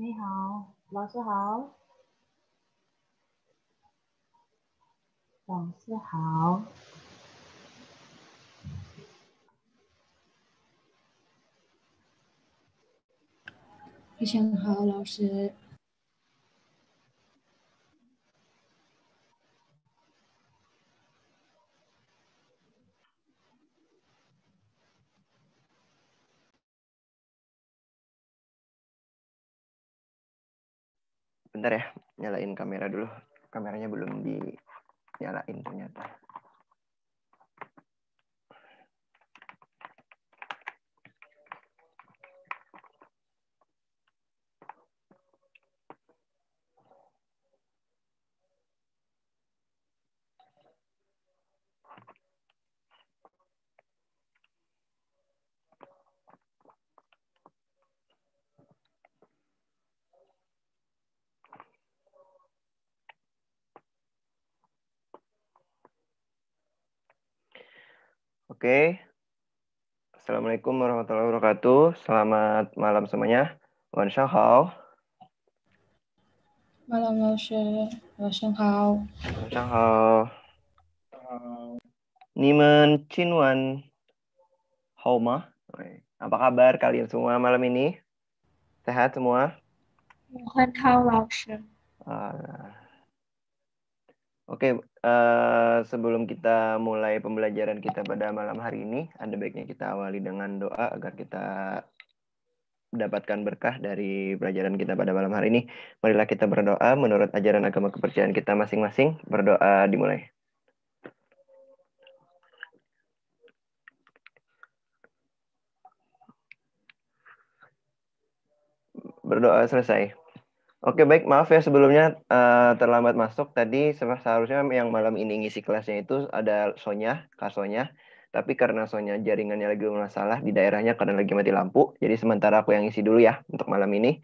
你好，老师好，老师好，你好，老师。bentar ya nyalain kamera dulu kameranya belum dinyalain ternyata Oke. Assalamualaikum warahmatullahi wabarakatuh. Selamat malam semuanya. Wan Hao. Malam Lao Shi. Wan Shang Hao. Shang Hao. Ni men Chin Wan. Hao ma. Apa kabar kalian semua malam ini? Sehat semua? Shang Hao Lao Shi. Ah. Oke, Eh, sebelum kita mulai pembelajaran kita pada malam hari ini, ada baiknya kita awali dengan doa agar kita dapatkan berkah dari pelajaran kita pada malam hari ini. Marilah kita berdoa menurut ajaran agama kepercayaan kita masing-masing. Berdoa dimulai. Berdoa selesai. Oke baik, maaf ya sebelumnya uh, terlambat masuk. Tadi seharusnya yang malam ini ngisi kelasnya itu ada Sonya, Kak Sonya. Tapi karena Sonya jaringannya lagi masalah di daerahnya karena lagi mati lampu, jadi sementara aku yang ngisi dulu ya untuk malam ini.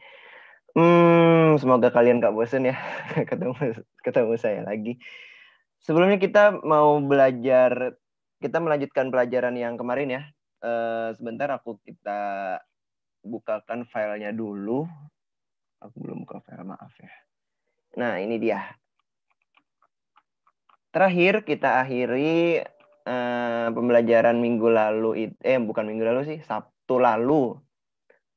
Hmm, semoga kalian gak bosen ya ketemu ketemu saya lagi. Sebelumnya kita mau belajar, kita melanjutkan pelajaran yang kemarin ya. Uh, sebentar aku kita bukakan filenya dulu Aku belum buka file, maaf ya. Nah, ini dia. Terakhir kita akhiri eh, pembelajaran minggu lalu itu eh bukan minggu lalu sih, Sabtu lalu.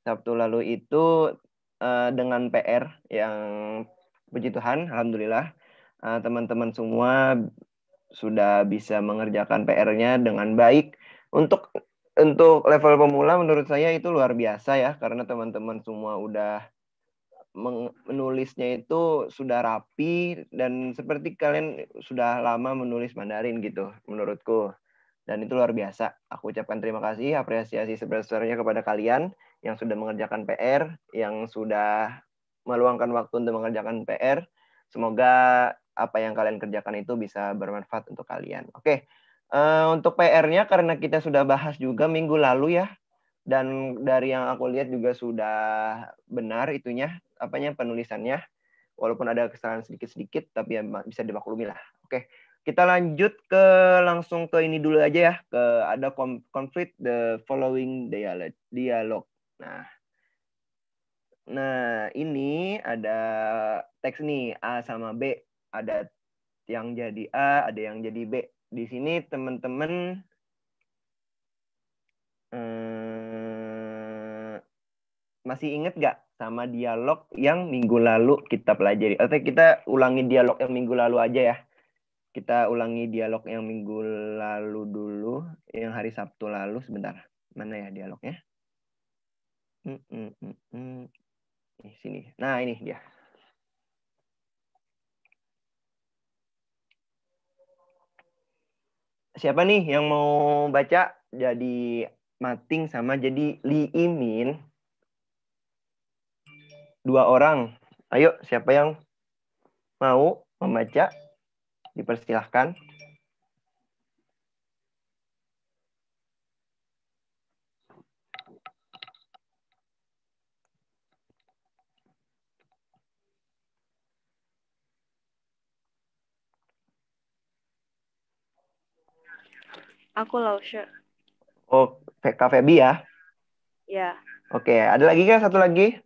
Sabtu lalu itu eh, dengan PR yang puji Tuhan, alhamdulillah eh, teman-teman eh, semua sudah bisa mengerjakan PR-nya dengan baik. Untuk untuk level pemula menurut saya itu luar biasa ya karena teman-teman semua udah menulisnya itu sudah rapi dan seperti kalian sudah lama menulis Mandarin gitu menurutku. Dan itu luar biasa. Aku ucapkan terima kasih, apresiasi sebesar-besarnya kepada kalian yang sudah mengerjakan PR, yang sudah meluangkan waktu untuk mengerjakan PR. Semoga apa yang kalian kerjakan itu bisa bermanfaat untuk kalian. Oke, uh, untuk PR-nya karena kita sudah bahas juga minggu lalu ya, dan dari yang aku lihat juga sudah benar itunya apanya penulisannya walaupun ada kesalahan sedikit-sedikit tapi ya bisa dimaklumi lah. Oke, kita lanjut ke langsung ke ini dulu aja ya ke ada konflik the following dialog. dialog. Nah, nah ini ada teks nih A sama B ada yang jadi A ada yang jadi B. Di sini teman-teman hmm, masih inget gak sama dialog yang minggu lalu kita pelajari. Oke, kita ulangi dialog yang minggu lalu aja ya. Kita ulangi dialog yang minggu lalu dulu, yang hari Sabtu lalu sebentar. Mana ya dialognya? Hmm, hmm, hmm, hmm. sini. Nah, ini dia. Siapa nih yang mau baca? Jadi Mating sama jadi Li Imin dua orang. Ayo, siapa yang mau membaca? Dipersilahkan. Aku Lausha. Oh, Kak Febi ya? Ya. Oke, ada lagi kan satu lagi?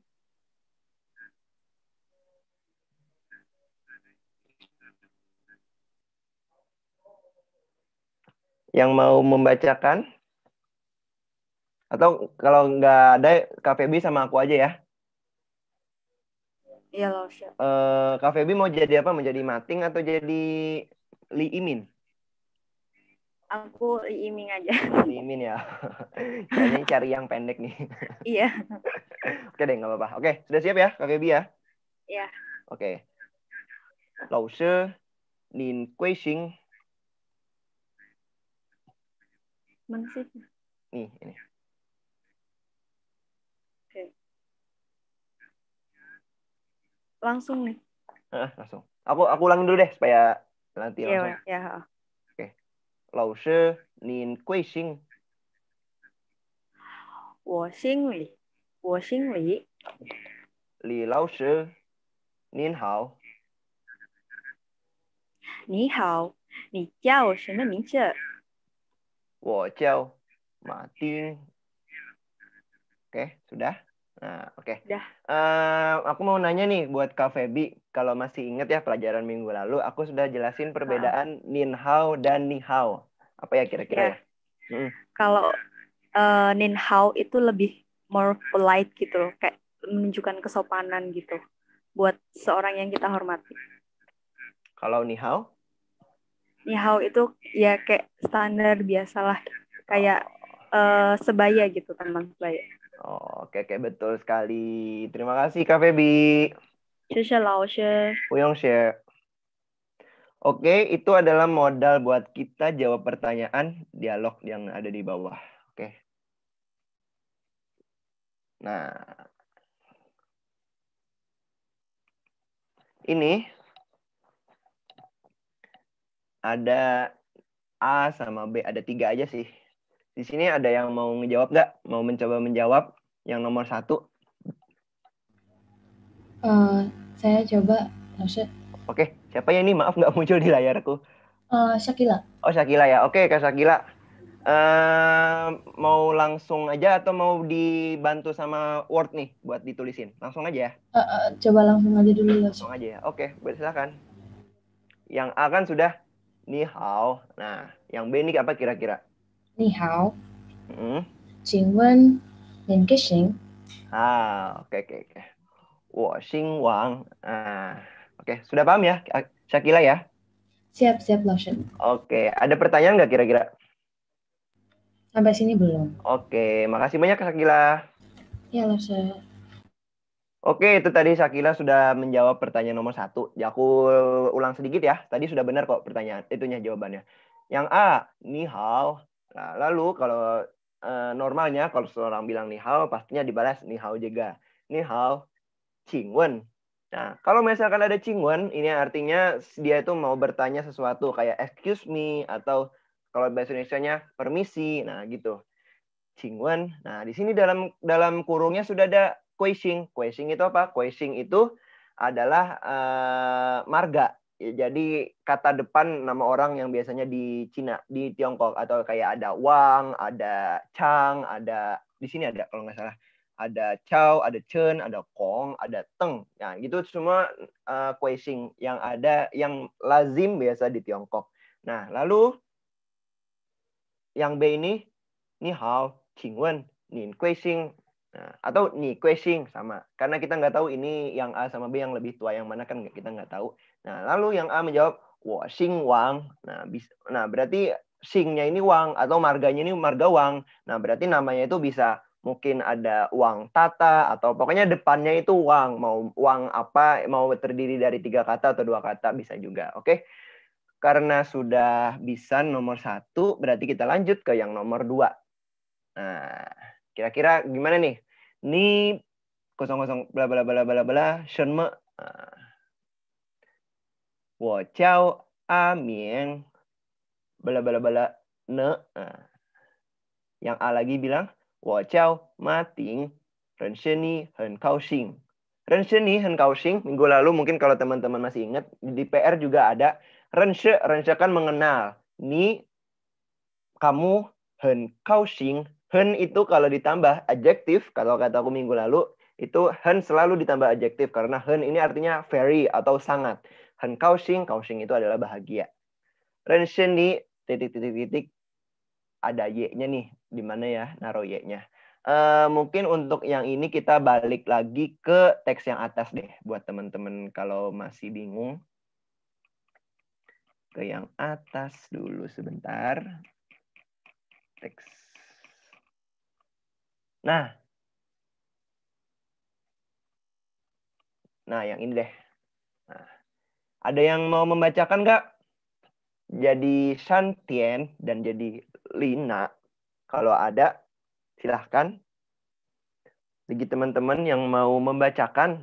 yang mau membacakan? Atau kalau nggak ada, KVB sama aku aja ya. Iya, loh Uh, KVB mau jadi apa? Menjadi mating atau jadi Li Imin? Aku Li Imin aja. Li Imin ya. ini cari yang pendek nih. iya. Oke deh, nggak apa-apa. Oke, sudah siap ya KVB ya? Iya. Oke. Lao Shi, Lin Kuixing, Mana sih? Nih, ini. Oke. Langsung nih. Ah, langsung. Aku aku ulangin dulu deh supaya nanti iya, langsung. Iya, ya. Oke. Lao shi nin kui xing. Wo xing li. Wo xing li. Li lao shi. Nin hao. 你好，你叫什么名字？ciao, mati. Oke, sudah. Nah, oke. Sudah. Uh, aku mau nanya nih buat Kak Febi, kalau masih ingat ya pelajaran minggu lalu, aku sudah jelasin perbedaan nah. hao dan hao Apa ya kira-kira? yeah. ya? Hmm. Kalau uh, eh, hao itu lebih more polite gitu kayak menunjukkan kesopanan gitu buat seorang yang kita hormati. Kalau hao nihao itu ya kayak standar biasalah kayak uh, sebaya gitu teman sebaya. Oh, oke, okay, okay, betul sekali. Terima kasih Kak Febi. Shisha Laoshe. share. Oke, itu adalah modal buat kita jawab pertanyaan dialog yang ada di bawah. Oke. Okay. Nah. Ini ada A sama B, ada tiga aja sih. Di sini ada yang mau menjawab nggak? Mau mencoba menjawab yang nomor satu? Uh, saya coba, Oke, okay. siapa ya ini? Maaf nggak muncul di layarku. Uh, Shakila. Oh, Shakila ya. Oke, okay, Kak Shakila. Uh, mau langsung aja atau mau dibantu sama Word nih buat ditulisin? Langsung aja ya? Uh, uh, coba langsung aja dulu. Langsung aja ya. Oke, okay, silakan. Yang A kan sudah Ni hao. Nah, yang B ini apa kira-kira? Ni hao. Hmm. Jingwen ke xing? Ah, oke okay, oke okay, oke. Okay. Washing Wang. Ah, oke, okay. sudah paham ya, Syakila ya? Siap, siap, Lotion. Oke, okay. ada pertanyaan nggak kira-kira? Sampai sini belum. Oke, okay. makasih banyak, Syakila. Ya, Lotion. Oke, itu tadi Sakila sudah menjawab pertanyaan nomor satu. Ya, aku ulang sedikit ya. Tadi sudah benar kok pertanyaan itunya jawabannya. Yang A, nihal. Nah, lalu kalau eh, normalnya kalau seorang bilang nihal, pastinya dibalas nihal juga. Nihal, cingwen. Nah, kalau misalkan ada cingwen, ini artinya dia itu mau bertanya sesuatu kayak excuse me atau kalau bahasa Indonesia-nya permisi. Nah, gitu. Cingwen. Nah, di sini dalam dalam kurungnya sudah ada quashing. Quashing itu apa? Quashing itu adalah uh, marga. Jadi kata depan nama orang yang biasanya di Cina, di Tiongkok atau kayak ada Wang, ada Chang, ada di sini ada kalau nggak salah ada Chao, ada Chen, ada Kong, ada Teng. Nah, itu semua uh, eh, kuising yang ada yang lazim biasa di Tiongkok. Nah, lalu yang B ini, ni hao, qing wen, nin kuising, Nah, atau nih questing sama. Karena kita nggak tahu ini yang A sama B yang lebih tua yang mana kan kita nggak tahu. Nah, lalu yang A menjawab washing wang. Nah, bis, nah berarti singnya ini wang atau marganya ini marga wang. Nah, berarti namanya itu bisa mungkin ada wang tata atau pokoknya depannya itu wang mau wang apa mau terdiri dari tiga kata atau dua kata bisa juga oke okay? karena sudah bisa nomor satu berarti kita lanjut ke yang nomor dua nah Kira-kira gimana nih? Ni kosong kosong bla bla bla bla bla shenme ah. Wo jiao a bla bla bla ne. Ah. Yang A lagi bilang wo jiao ma ting ren shen ni hen kao xing. Renshe hen kao xing. Minggu lalu mungkin kalau teman-teman masih ingat di PR juga ada ren shen kan mengenal. Ni kamu hen kao xing hen itu kalau ditambah adjektif, kalau kata aku minggu lalu, itu hen selalu ditambah adjektif karena hen ini artinya very atau sangat. Hen kaushing kaushing itu adalah bahagia. Renshen di titik-titik-titik ada ye nya nih, di mana ya naruh y-nya. Uh, eh, mungkin untuk yang ini kita balik lagi ke teks yang atas deh buat teman-teman kalau masih bingung ke yang atas dulu sebentar teks Nah, nah yang ini deh. Nah, ada yang mau membacakan nggak? Jadi Shantien dan jadi Lina. Kalau ada, silahkan. Bagi teman-teman yang mau membacakan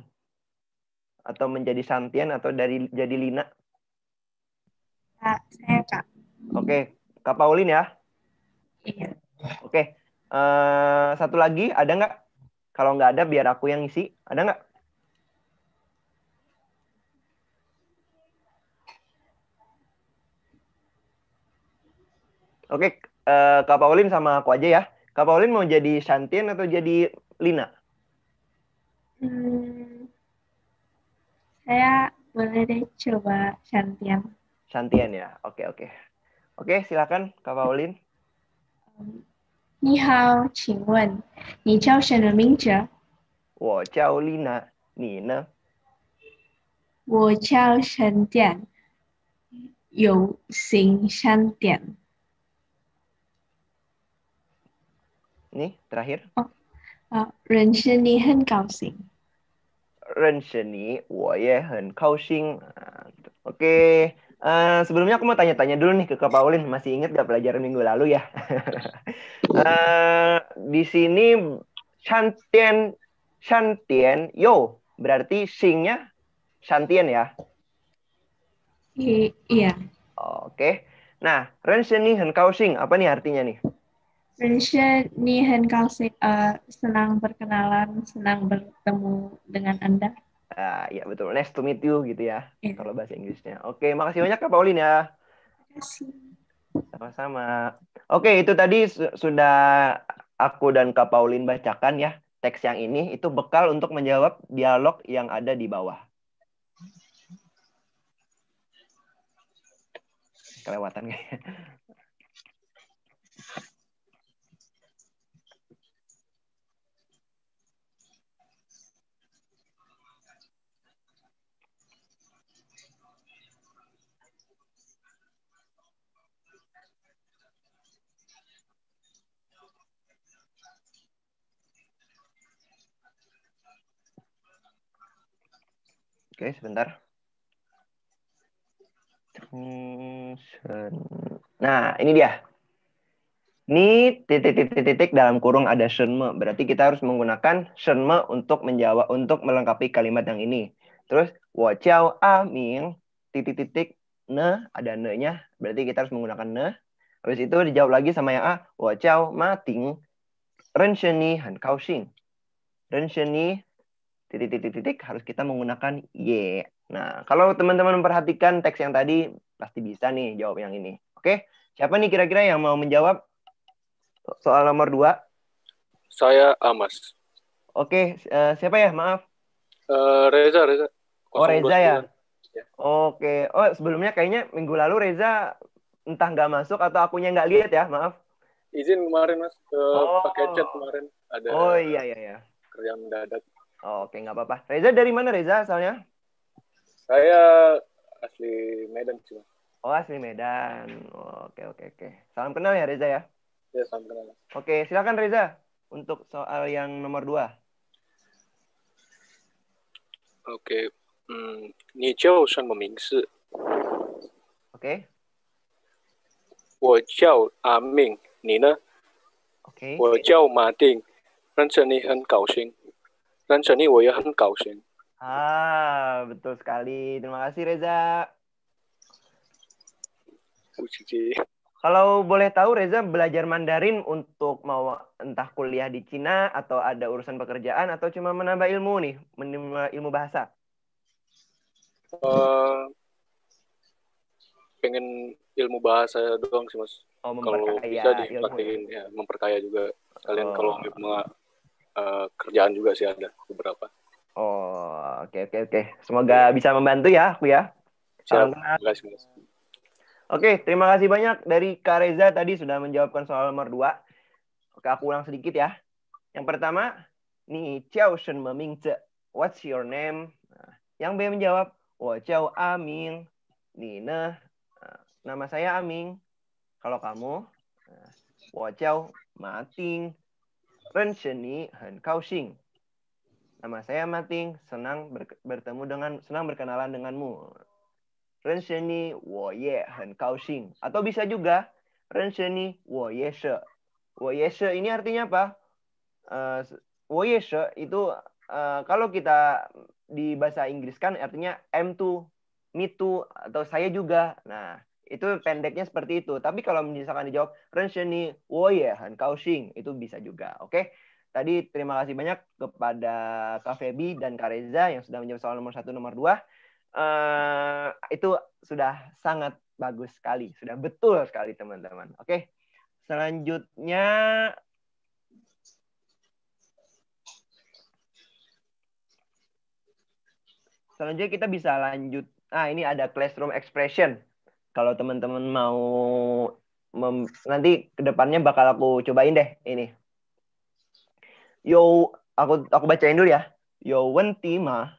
atau menjadi Shantien atau dari jadi Lina. Kak, saya Kak. Oke, Kak Paulin ya. Iya. Oke, Eh, satu lagi ada nggak? Kalau nggak ada biar aku yang isi. Ada nggak? Oke, uh, Kak Paulin sama aku aja ya. Kak Paulin mau jadi Shantin atau jadi Lina? Hmm, saya boleh deh coba Shantian. Shantian ya, oke oke. Oke, silakan Kak Paulin. Um, 你好，请问你叫什么名字？我叫丽娜，你呢？我叫山田，有形山点。你，最后哦，啊，认识你很高兴。认识你，我也很高兴啊。OK。Eh, sebelumnya aku mau tanya-tanya dulu nih ke Kak Paulin, masih ingat gak pelajaran minggu lalu ya? uh, di sini Shantien Shantien Yo berarti singnya Shantien ya? I iya. Oke. Okay. Nah, Renshen nih Henkau Sing, apa nih artinya nih? Renshen nih Henkau Sing, uh, eh, senang berkenalan, senang bertemu dengan Anda. Uh, ya betul. Nice to meet you gitu ya. Yeah. Kalau bahasa Inggrisnya. Oke, okay, makasih banyak Kak Pauline ya. ya. kasih. Sama-sama. Oke, okay, itu tadi su sudah aku dan Kak Pauline bacakan ya. Teks yang ini itu bekal untuk menjawab dialog yang ada di bawah. Kelewatan kayaknya. Oke, sebentar. Eh, nah, ini dia. Ini titik titik dalam kurung ada shenme. Berarti kita harus menggunakan shenme untuk menjawab untuk melengkapi kalimat yang ini. Terus wo amin a ming titik-titik ne ada ne-nya. Berarti kita harus menggunakan ne. Habis itu dijawab lagi sama yang a wo ciao ma ting ren han kao xing. Ren titik titik titik harus kita menggunakan y. Nah, kalau teman-teman memperhatikan teks yang tadi pasti bisa nih jawab yang ini. Oke, siapa nih kira-kira yang mau menjawab soal nomor dua? Saya Amas. Oke, eh, siapa ya? Maaf. Uh, Reza, Reza. Oh, Reza ya? ya. Oke. Oh, sebelumnya kayaknya minggu lalu Reza entah nggak masuk atau akunya nggak lihat ya, maaf. Izin kemarin, Mas. ke oh. Pakai chat kemarin. Ada oh iya, iya, iya. Kerja mendadak. Oke, nggak apa-apa. Reza dari mana Reza asalnya? Saya asli Medan cuma. Oh, asli Medan. Oke, oke, oke. Salam kenal ya Reza ya. Ya, salam kenal. Oke, silakan Reza untuk soal yang nomor dua. Oke, hmm, ni Jiao Oke. Wo Jiao ni ne? Oke. Wo Jiao Martin, dan Seni Woyahan sih Ah, betul sekali. Terima kasih Reza. Uji. Kalau boleh tahu Reza belajar Mandarin untuk mau entah kuliah di Cina atau ada urusan pekerjaan atau cuma menambah ilmu nih, menambah ilmu bahasa? Uh, pengen ilmu bahasa doang sih mas. Oh, kalau bisa ya? dipakein, ya memperkaya juga. Kalian oh. kalau Eh, kerjaan juga sih ada beberapa. Oh, oke okay, oke okay, oke. Okay. Semoga iya. bisa membantu ya aku ya. Silakan. Terima kasih. Oke, terima kasih banyak dari Kak tadi sudah menjawabkan soal nomor 2. Oke, aku ulang sedikit ya. Yang pertama, Ni Chao Shen Memingze, what's your name? Nah, yang B menjawab, Wo Chao Aming, Nina. nah, nama saya Aming. Kalau kamu, nah, Wo Chao Mating, Ren Sheni Han Kao Xing. Nama saya Mating, senang ber bertemu dengan senang berkenalan denganmu. Ren Sheni Wo Ye Han Kao Xing. Atau bisa juga Ren Sheni Wo Ye She. Wo Ye She ini artinya apa? Uh, eh, wo Ye She itu uh, kalau kita di bahasa Inggris kan artinya M to me too atau saya juga. Nah, itu pendeknya seperti itu. Tapi kalau misalkan dijawab Rensheni Woyehan Kaoxing itu bisa juga. Oke. Okay? Tadi terima kasih banyak kepada Kak Febi dan Kak Reza yang sudah menjawab soal nomor satu, nomor dua. Uh, itu sudah sangat bagus sekali, sudah betul sekali teman-teman. Oke, okay. selanjutnya selanjutnya kita bisa lanjut. Ah ini ada classroom expression kalau teman-teman mau mem, nanti kedepannya bakal aku cobain deh ini. Yo, aku aku bacain dulu ya. Yo Wentima,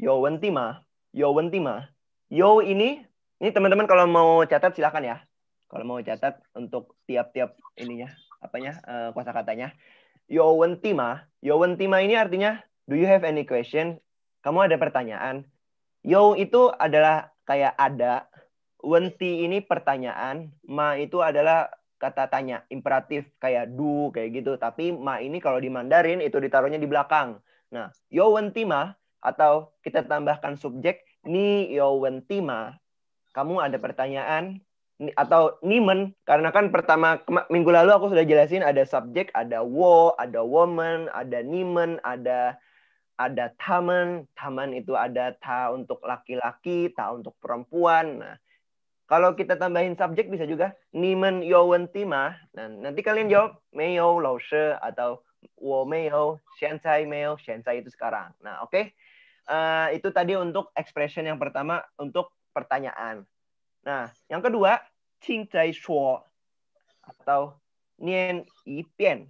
Yo Wentima, Yo Wentima. Yo ini, ini teman-teman kalau mau catat silakan ya. Kalau mau catat untuk tiap-tiap ininya, apanya uh, eh, kuasa katanya. Yo Wentima, Yo Wentima ini artinya Do you have any question? Kamu ada pertanyaan? Yo itu adalah kayak ada Wenti ini pertanyaan, ma itu adalah kata tanya, imperatif kayak du kayak gitu. Tapi ma ini kalau di Mandarin itu ditaruhnya di belakang. Nah, yo wenti ma atau kita tambahkan subjek ni yo wenti ma. Kamu ada pertanyaan atau nimen karena kan pertama minggu lalu aku sudah jelasin ada subjek, ada wo, ada woman, ada nimen, ada ada taman. Taman itu ada ta untuk laki-laki, ta untuk perempuan. Nah, kalau kita tambahin subjek bisa juga Nimen Yowen Tima. Dan nah, nanti kalian jawab Meyo Lao atau Wo Meyo, shensai Meyo, shensai itu sekarang. Nah, oke. Okay? Uh, eh, itu tadi untuk expression yang pertama untuk pertanyaan. Nah, yang kedua, zai Shuo atau Nian yi Yipian.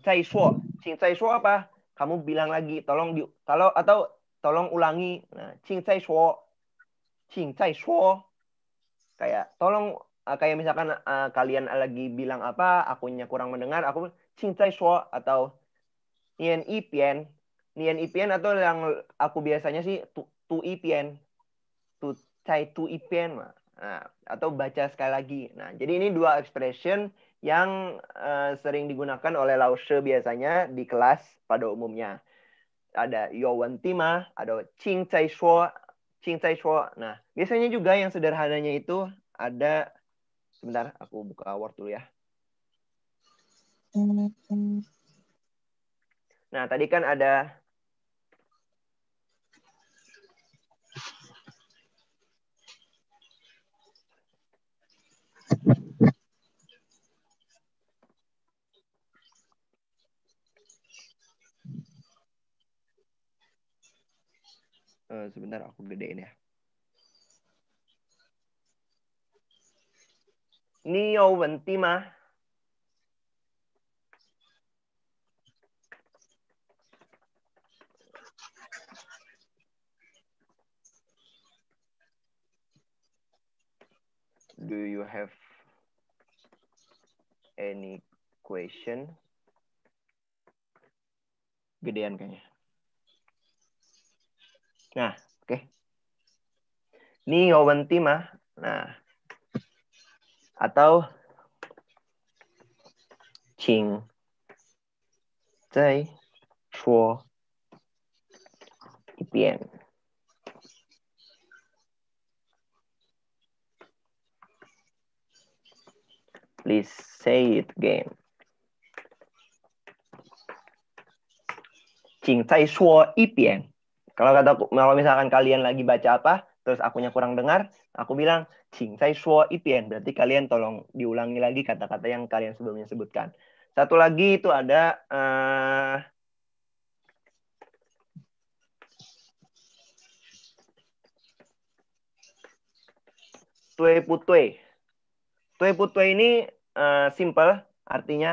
zai Shuo. zai Shuo apa? Kamu bilang lagi, tolong di, kalau atau tolong ulangi. Nah, zai Shuo cai shuo, kayak tolong uh, kayak misalkan uh, kalian lagi bilang apa akunya kurang mendengar aku cai shuo atau nian ipian nian ipian atau yang aku biasanya sih tu, tu ipian tu cai tu ipian mah Nah, atau baca sekali lagi. Nah, jadi ini dua expression yang uh, sering digunakan oleh Laoshe biasanya di kelas pada umumnya. Ada yowantima, ada qing cai shuo, Cincai Chuo. Nah, biasanya juga yang sederhananya itu ada sebentar aku buka Word dulu ya. Nah, tadi kan ada Eh, sebentar aku gedein ya. Ni you Do you have any question? Gedean kayaknya. 那，OK。这要问题吗？那，或者，请再说一遍。Please say it again。请再说一遍。Kalau kata kalau misalkan kalian lagi baca apa, terus akunya kurang dengar, aku bilang sing saya shuo ipian. Berarti kalian tolong diulangi lagi kata-kata yang kalian sebelumnya sebutkan. Satu lagi itu ada uh, tue putue. Tue putue ini uh, simple, artinya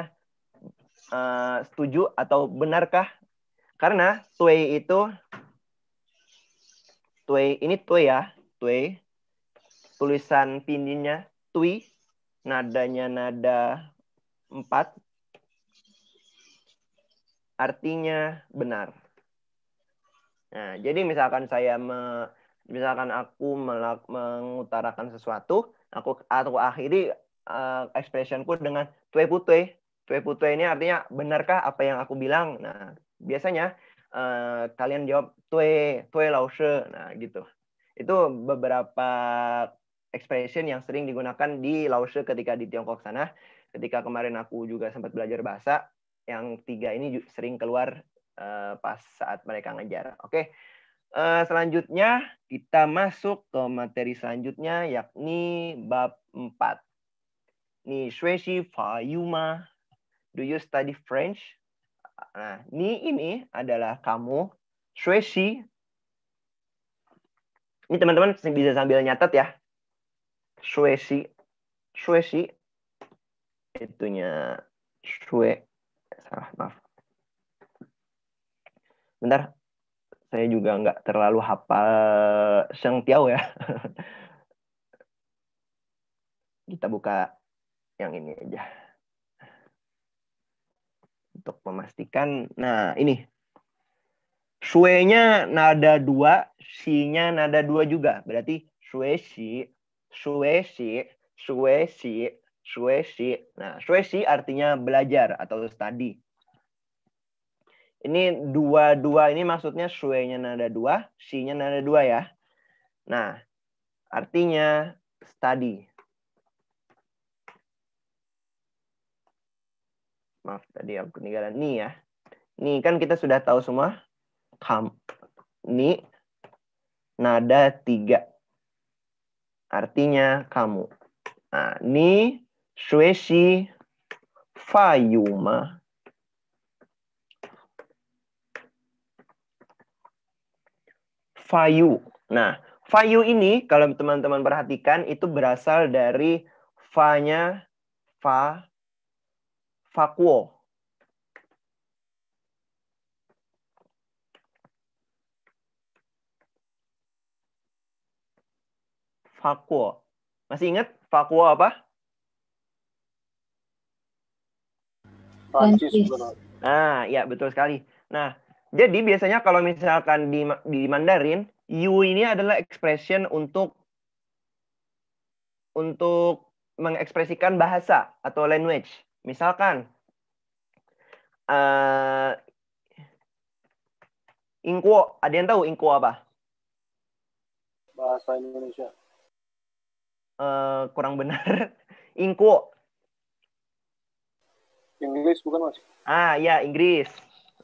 uh, setuju atau benarkah? Karena tue itu Twe, ini Twe ya, Twe. Tulisan pininya Tui, nadanya nada empat, Artinya benar. Nah, jadi misalkan saya me, misalkan aku melak, mengutarakan sesuatu, aku aku akhiri uh, expressionku dengan tue putue. Tue putue ini artinya benarkah apa yang aku bilang? Nah, biasanya Eh, kalian jawab tue tue lause nah gitu itu beberapa expression yang sering digunakan di lause ketika di Tiongkok sana ketika kemarin aku juga sempat belajar bahasa yang tiga ini sering keluar uh, pas saat mereka ngajar oke okay. uh, eh, selanjutnya kita masuk ke materi selanjutnya yakni bab 4 nih shui shi fa yuma do you study French Nah, ni ini adalah kamu, Shueshi. Ini teman-teman bisa sambil nyatat ya. Shueshi. Shueshi. Itunya Shue. Salah, maaf. Bentar. Saya juga nggak terlalu hafal Sheng Tiao ya. Kita buka yang ini aja untuk memastikan. Nah, ini. Shui-nya nada dua, si-nya nada dua juga. Berarti si, si, Suesi, si, Suesi, si. Nah, si artinya belajar atau study. Ini dua-dua ini maksudnya shui-nya nada dua, si-nya nada dua ya. Nah, artinya study. maaf tadi aku ketinggalan nih ya nih kan kita sudah tahu semua kam ni nada tiga artinya kamu nah, ni shueshi fayuma fayu nah fayu ini kalau teman-teman perhatikan itu berasal dari fa-nya fa vakuo. Vakuo. Masih ingat vakuo apa? Nah, ya betul sekali. Nah, jadi biasanya kalau misalkan di, di Mandarin, you ini adalah expression untuk untuk mengekspresikan bahasa atau language. Misalkan uh, Inkuo, ada yang tahu Inkuo apa? Bahasa Indonesia. Uh, kurang benar. Inkuo. Inggris bukan mas? Ah ya Inggris.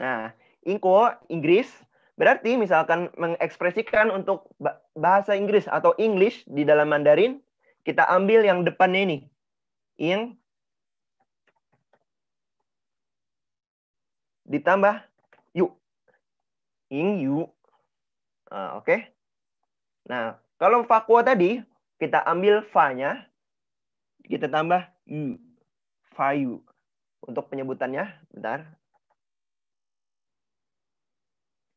Nah Inkuo Inggris berarti misalkan mengekspresikan untuk bahasa Inggris atau English di dalam Mandarin kita ambil yang depannya ini. Ing ditambah yu. Ing yu. Nah, Oke. Okay? Nah, kalau fakwa tadi, kita ambil fa-nya, kita tambah yu. yu. Untuk penyebutannya, bentar.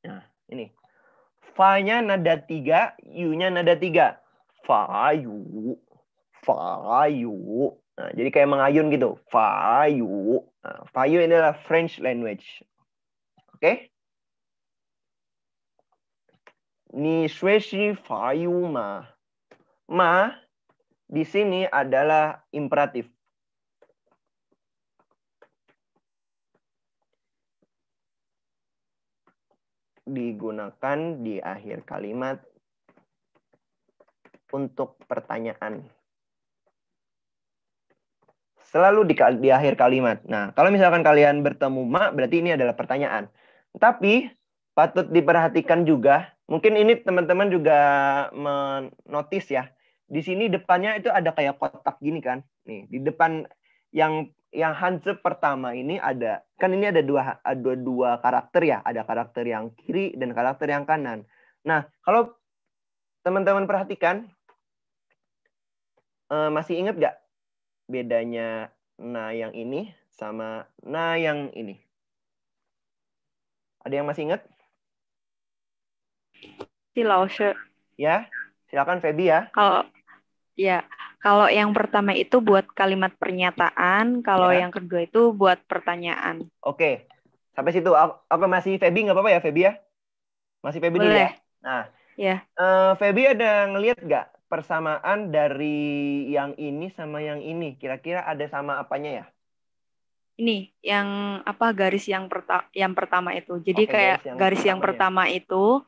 Nah, ini. Fa-nya nada tiga, yu-nya nada tiga. Fa Fa yu. yu. Fayu. Nah, jadi kayak mengayun gitu. Fayu. Nah, fayu ini adalah French language. Oke? Okay? Ni sueshi fayu ma. Ma di sini adalah imperatif. Digunakan di akhir kalimat untuk pertanyaan selalu di, di akhir kalimat. Nah, kalau misalkan kalian bertemu ma, berarti ini adalah pertanyaan. Tapi patut diperhatikan juga, mungkin ini teman-teman juga menotis ya. Di sini depannya itu ada kayak kotak gini kan. Nih, di depan yang yang Hanse pertama ini ada kan ini ada dua ada dua karakter ya, ada karakter yang kiri dan karakter yang kanan. Nah, kalau teman-teman perhatikan eh, masih ingat gak bedanya nah yang ini sama nah yang ini? Ada yang masih ingat? Si Ya, silakan Feby ya. Kalau ya, kalau yang pertama itu buat kalimat pernyataan, kalau ya. yang kedua itu buat pertanyaan. Oke. Sampai situ apa masih Feby nggak apa-apa ya Feby ya? Masih Feby dulu ya. Nah, ya. Uh, Feby ada ngelihat nggak persamaan dari yang ini sama yang ini? Kira-kira ada sama apanya ya? Ini yang apa garis yang perta yang pertama itu. Jadi okay, kayak garis yang, garis yang pertama itu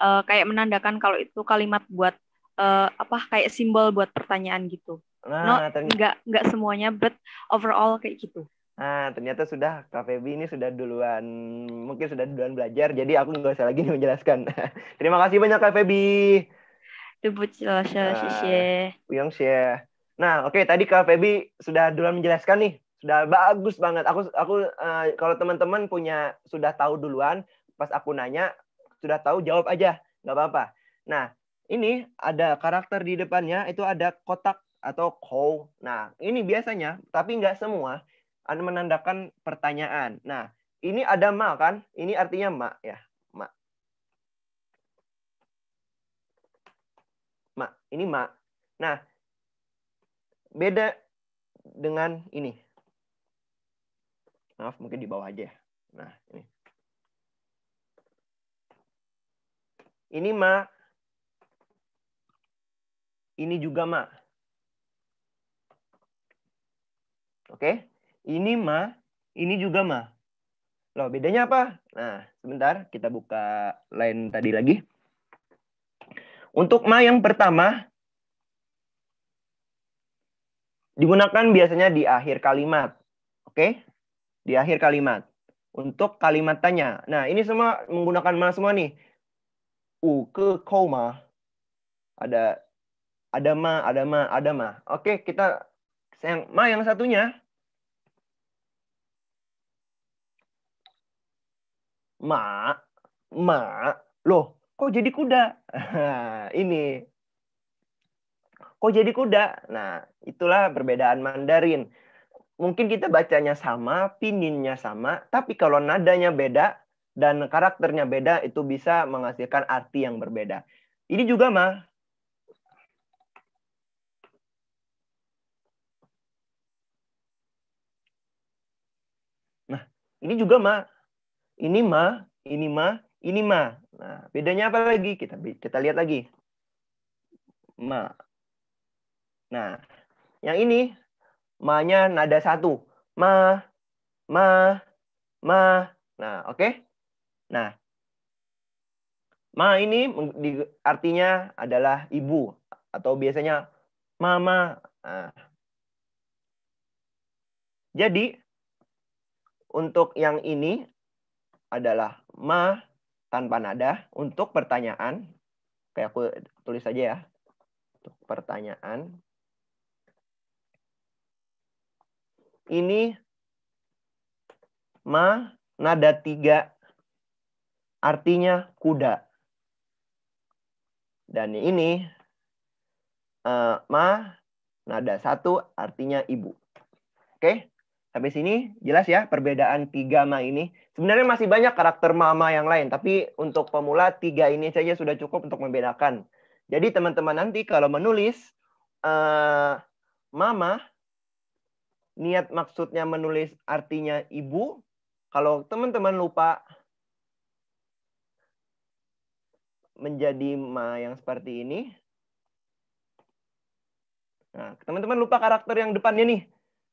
uh, kayak menandakan kalau itu kalimat buat uh, apa kayak simbol buat pertanyaan gitu. Nah, nggak nggak semuanya, but overall kayak gitu. Nah, ternyata sudah Kak B ini sudah duluan, mungkin sudah duluan belajar, jadi aku nggak usah lagi menjelaskan. Terima kasih banyak Kak B. Nah, nah, oke okay, tadi Kak Feby sudah duluan menjelaskan nih, sudah bagus banget. Aku aku uh, kalau teman-teman punya sudah tahu duluan, pas aku nanya sudah tahu jawab aja, nggak apa-apa. Nah, ini ada karakter di depannya itu ada kotak atau kou. Nah, ini biasanya tapi nggak semua menandakan pertanyaan. Nah, ini ada ma kan? Ini artinya ma ya. ma ini ma nah beda dengan ini maaf mungkin di bawah aja ya. nah ini ini ma ini juga ma oke ini ma ini juga ma loh bedanya apa nah sebentar kita buka lain tadi lagi untuk ma yang pertama, digunakan biasanya di akhir kalimat. Oke? Di akhir kalimat. Untuk kalimat tanya. Nah, ini semua menggunakan ma semua nih. U ke koma. Ada ada ma, ada ma, ada ma. Oke, kita yang ma yang satunya ma ma loh kok jadi kuda? ini. Kok jadi kuda? Nah, itulah perbedaan Mandarin. Mungkin kita bacanya sama, pininnya sama, tapi kalau nadanya beda dan karakternya beda itu bisa menghasilkan arti yang berbeda. Ini juga mah Nah, ini juga mah ini mah, ini mah, ini mah. Nah, bedanya apa lagi? Kita kita lihat lagi. Ma. Nah, yang ini ma-nya nada satu. Ma, ma, ma. Nah, oke. Okay? Nah, ma ini artinya adalah ibu atau biasanya mama. Nah. Jadi untuk yang ini adalah ma tanpa nada untuk pertanyaan. Kayak aku tulis aja ya. Untuk pertanyaan. Ini ma nada tiga artinya kuda. Dan ini eh, ma nada satu artinya ibu. Oke? Sampai sini jelas ya perbedaan tiga ma ini. Sebenarnya masih banyak karakter mama yang lain, tapi untuk pemula tiga ini saja sudah cukup untuk membedakan. Jadi teman-teman nanti kalau menulis uh, eh, mama, niat maksudnya menulis artinya ibu. Kalau teman-teman lupa menjadi ma yang seperti ini. Nah, teman-teman lupa karakter yang depannya nih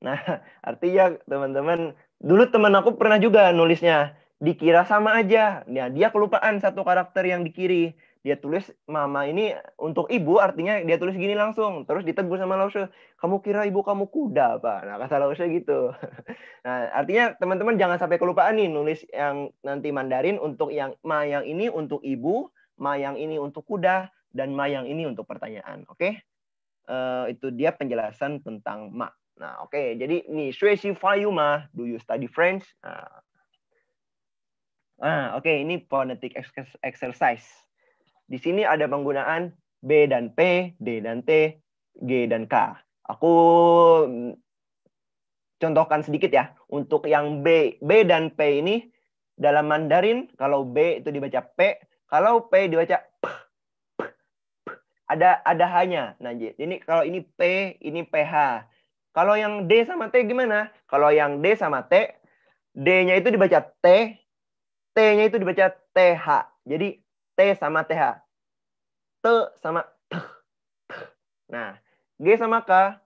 Nah, artinya teman-teman, dulu teman aku pernah juga nulisnya dikira sama aja. Nah, dia kelupaan satu karakter yang dikiri. Dia tulis mama ini untuk ibu artinya dia tulis gini langsung. Terus ditegur sama Lausha, kamu kira ibu kamu kuda apa? Nah kata Lausha gitu. Nah artinya teman-teman jangan sampai kelupaan nih nulis yang nanti Mandarin untuk yang ma yang ini untuk ibu, ma yang ini untuk kuda, dan ma yang ini untuk pertanyaan. Oke? Okay? Uh, eh, itu dia penjelasan tentang ma. Nah, oke. Okay. Jadi nih, Suesi Fayuma, do you study French? Nah, ah, oke. Okay. Ini phonetic exercise. Di sini ada penggunaan B dan P, D dan T, G dan K. Aku contohkan sedikit ya. Untuk yang B, B dan P ini dalam Mandarin, kalau B itu dibaca P, kalau P dibaca ada ada hanya. Nah, jadi ini kalau ini P, ini PH. Kalau yang D sama T gimana? Kalau yang D sama T, D-nya itu dibaca T, T-nya itu dibaca TH. Jadi T sama TH. T sama T. Nah, G sama K,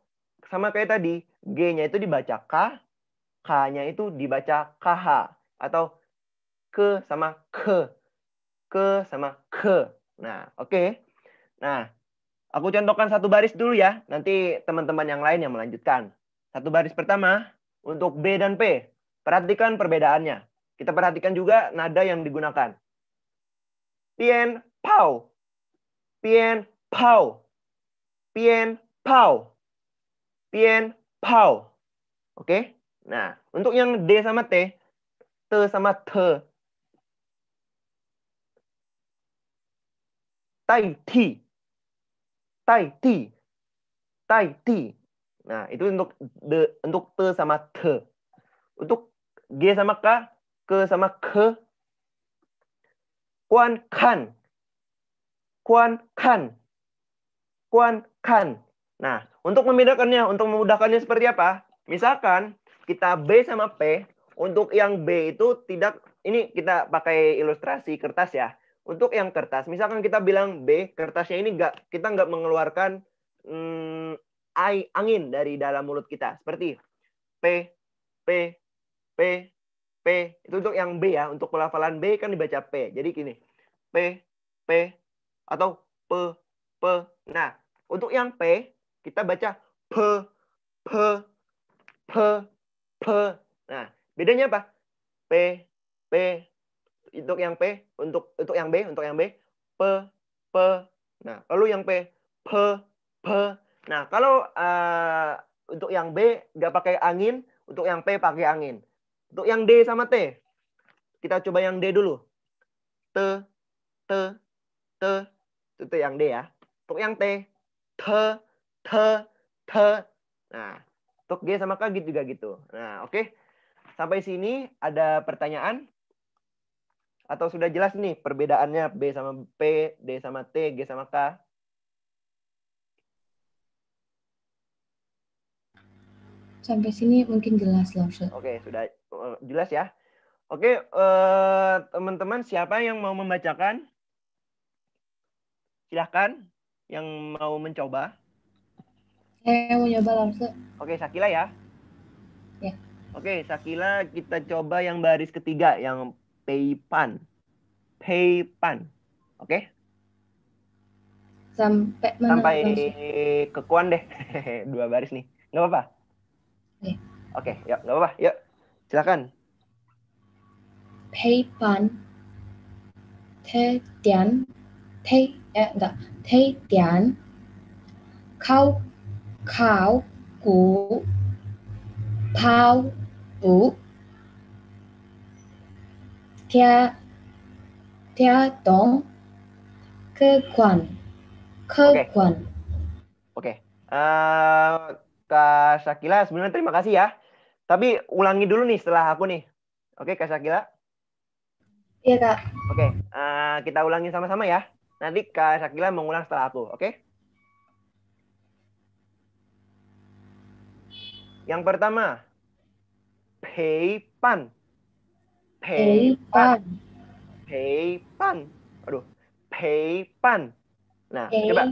sama kayak tadi, G-nya itu dibaca K, K-nya itu dibaca KH. Atau ke sama ke. Ke sama ke. Nah, oke. Okay. Nah, Aku contohkan satu baris dulu ya, nanti teman-teman yang lain yang melanjutkan. Satu baris pertama untuk B dan P. Perhatikan perbedaannya. Kita perhatikan juga nada yang digunakan. Pien, pau. Pien, pau. Pien, pau. Pien, pau. Oke? Nah, untuk yang D sama T, T sama T. Tai, T tai ti tai ti nah itu untuk de untuk te sama te untuk g sama k ke sama ke kuan kan kuan kan kuan kan nah untuk membedakannya untuk memudahkannya seperti apa misalkan kita b sama p untuk yang b itu tidak ini kita pakai ilustrasi kertas ya untuk yang kertas, misalkan kita bilang B, kertasnya ini enggak kita nggak mengeluarkan hmm, ai, angin dari dalam mulut kita. Seperti P, P, P, P. Itu untuk yang B ya. Untuk pelafalan B kan dibaca P. Jadi gini, P, P, atau P, P. Nah, untuk yang P, kita baca P, P, P, P. Nah, bedanya apa? P, P, untuk yang P, untuk untuk yang B, untuk yang B, p p Nah, lalu yang P, p p Nah, kalau uh, untuk yang B nggak pakai angin, untuk yang P pakai angin. Untuk yang D sama T. Kita coba yang D dulu. T T T itu T yang D ya. Untuk yang T, t t T Nah, untuk G sama K gitu juga gitu. Nah, oke. Okay. Sampai sini ada pertanyaan? Atau sudah jelas nih perbedaannya B sama P, D sama T, G sama K? Sampai sini mungkin jelas lah, Oke, Oke, sudah eh, jelas ya. Oke, uh, teman-teman siapa yang mau membacakan? Silahkan yang mau mencoba. Saya mau coba langsung. Oke, Sakila ya. Ya. Oke, Sakila kita coba yang baris ketiga, yang PayPal. PayPal. Oke? Okay? Sampai mana? Sampai kekuan deh. Dua baris nih. Nggak apa-apa? Oke, okay. yuk. Nggak apa-apa. Yuk. Silakan. PayPal. Te Dian. eh, enggak. Te Kau, kau, ku, pau, ku tiens, tiens dong, ke quan, ke quan. Oke. Kak Syakila, sebenarnya terima kasih ya. Tapi ulangi dulu nih setelah aku nih. Oke, okay, Kak Syakila? Iya, Kak. Oke, kita ulangi sama-sama ya. Nanti Kak Syakila mengulang setelah aku, oke? Yang pertama, pei pan. Peipan. Peipan. Aduh, peipan. Nah, coba.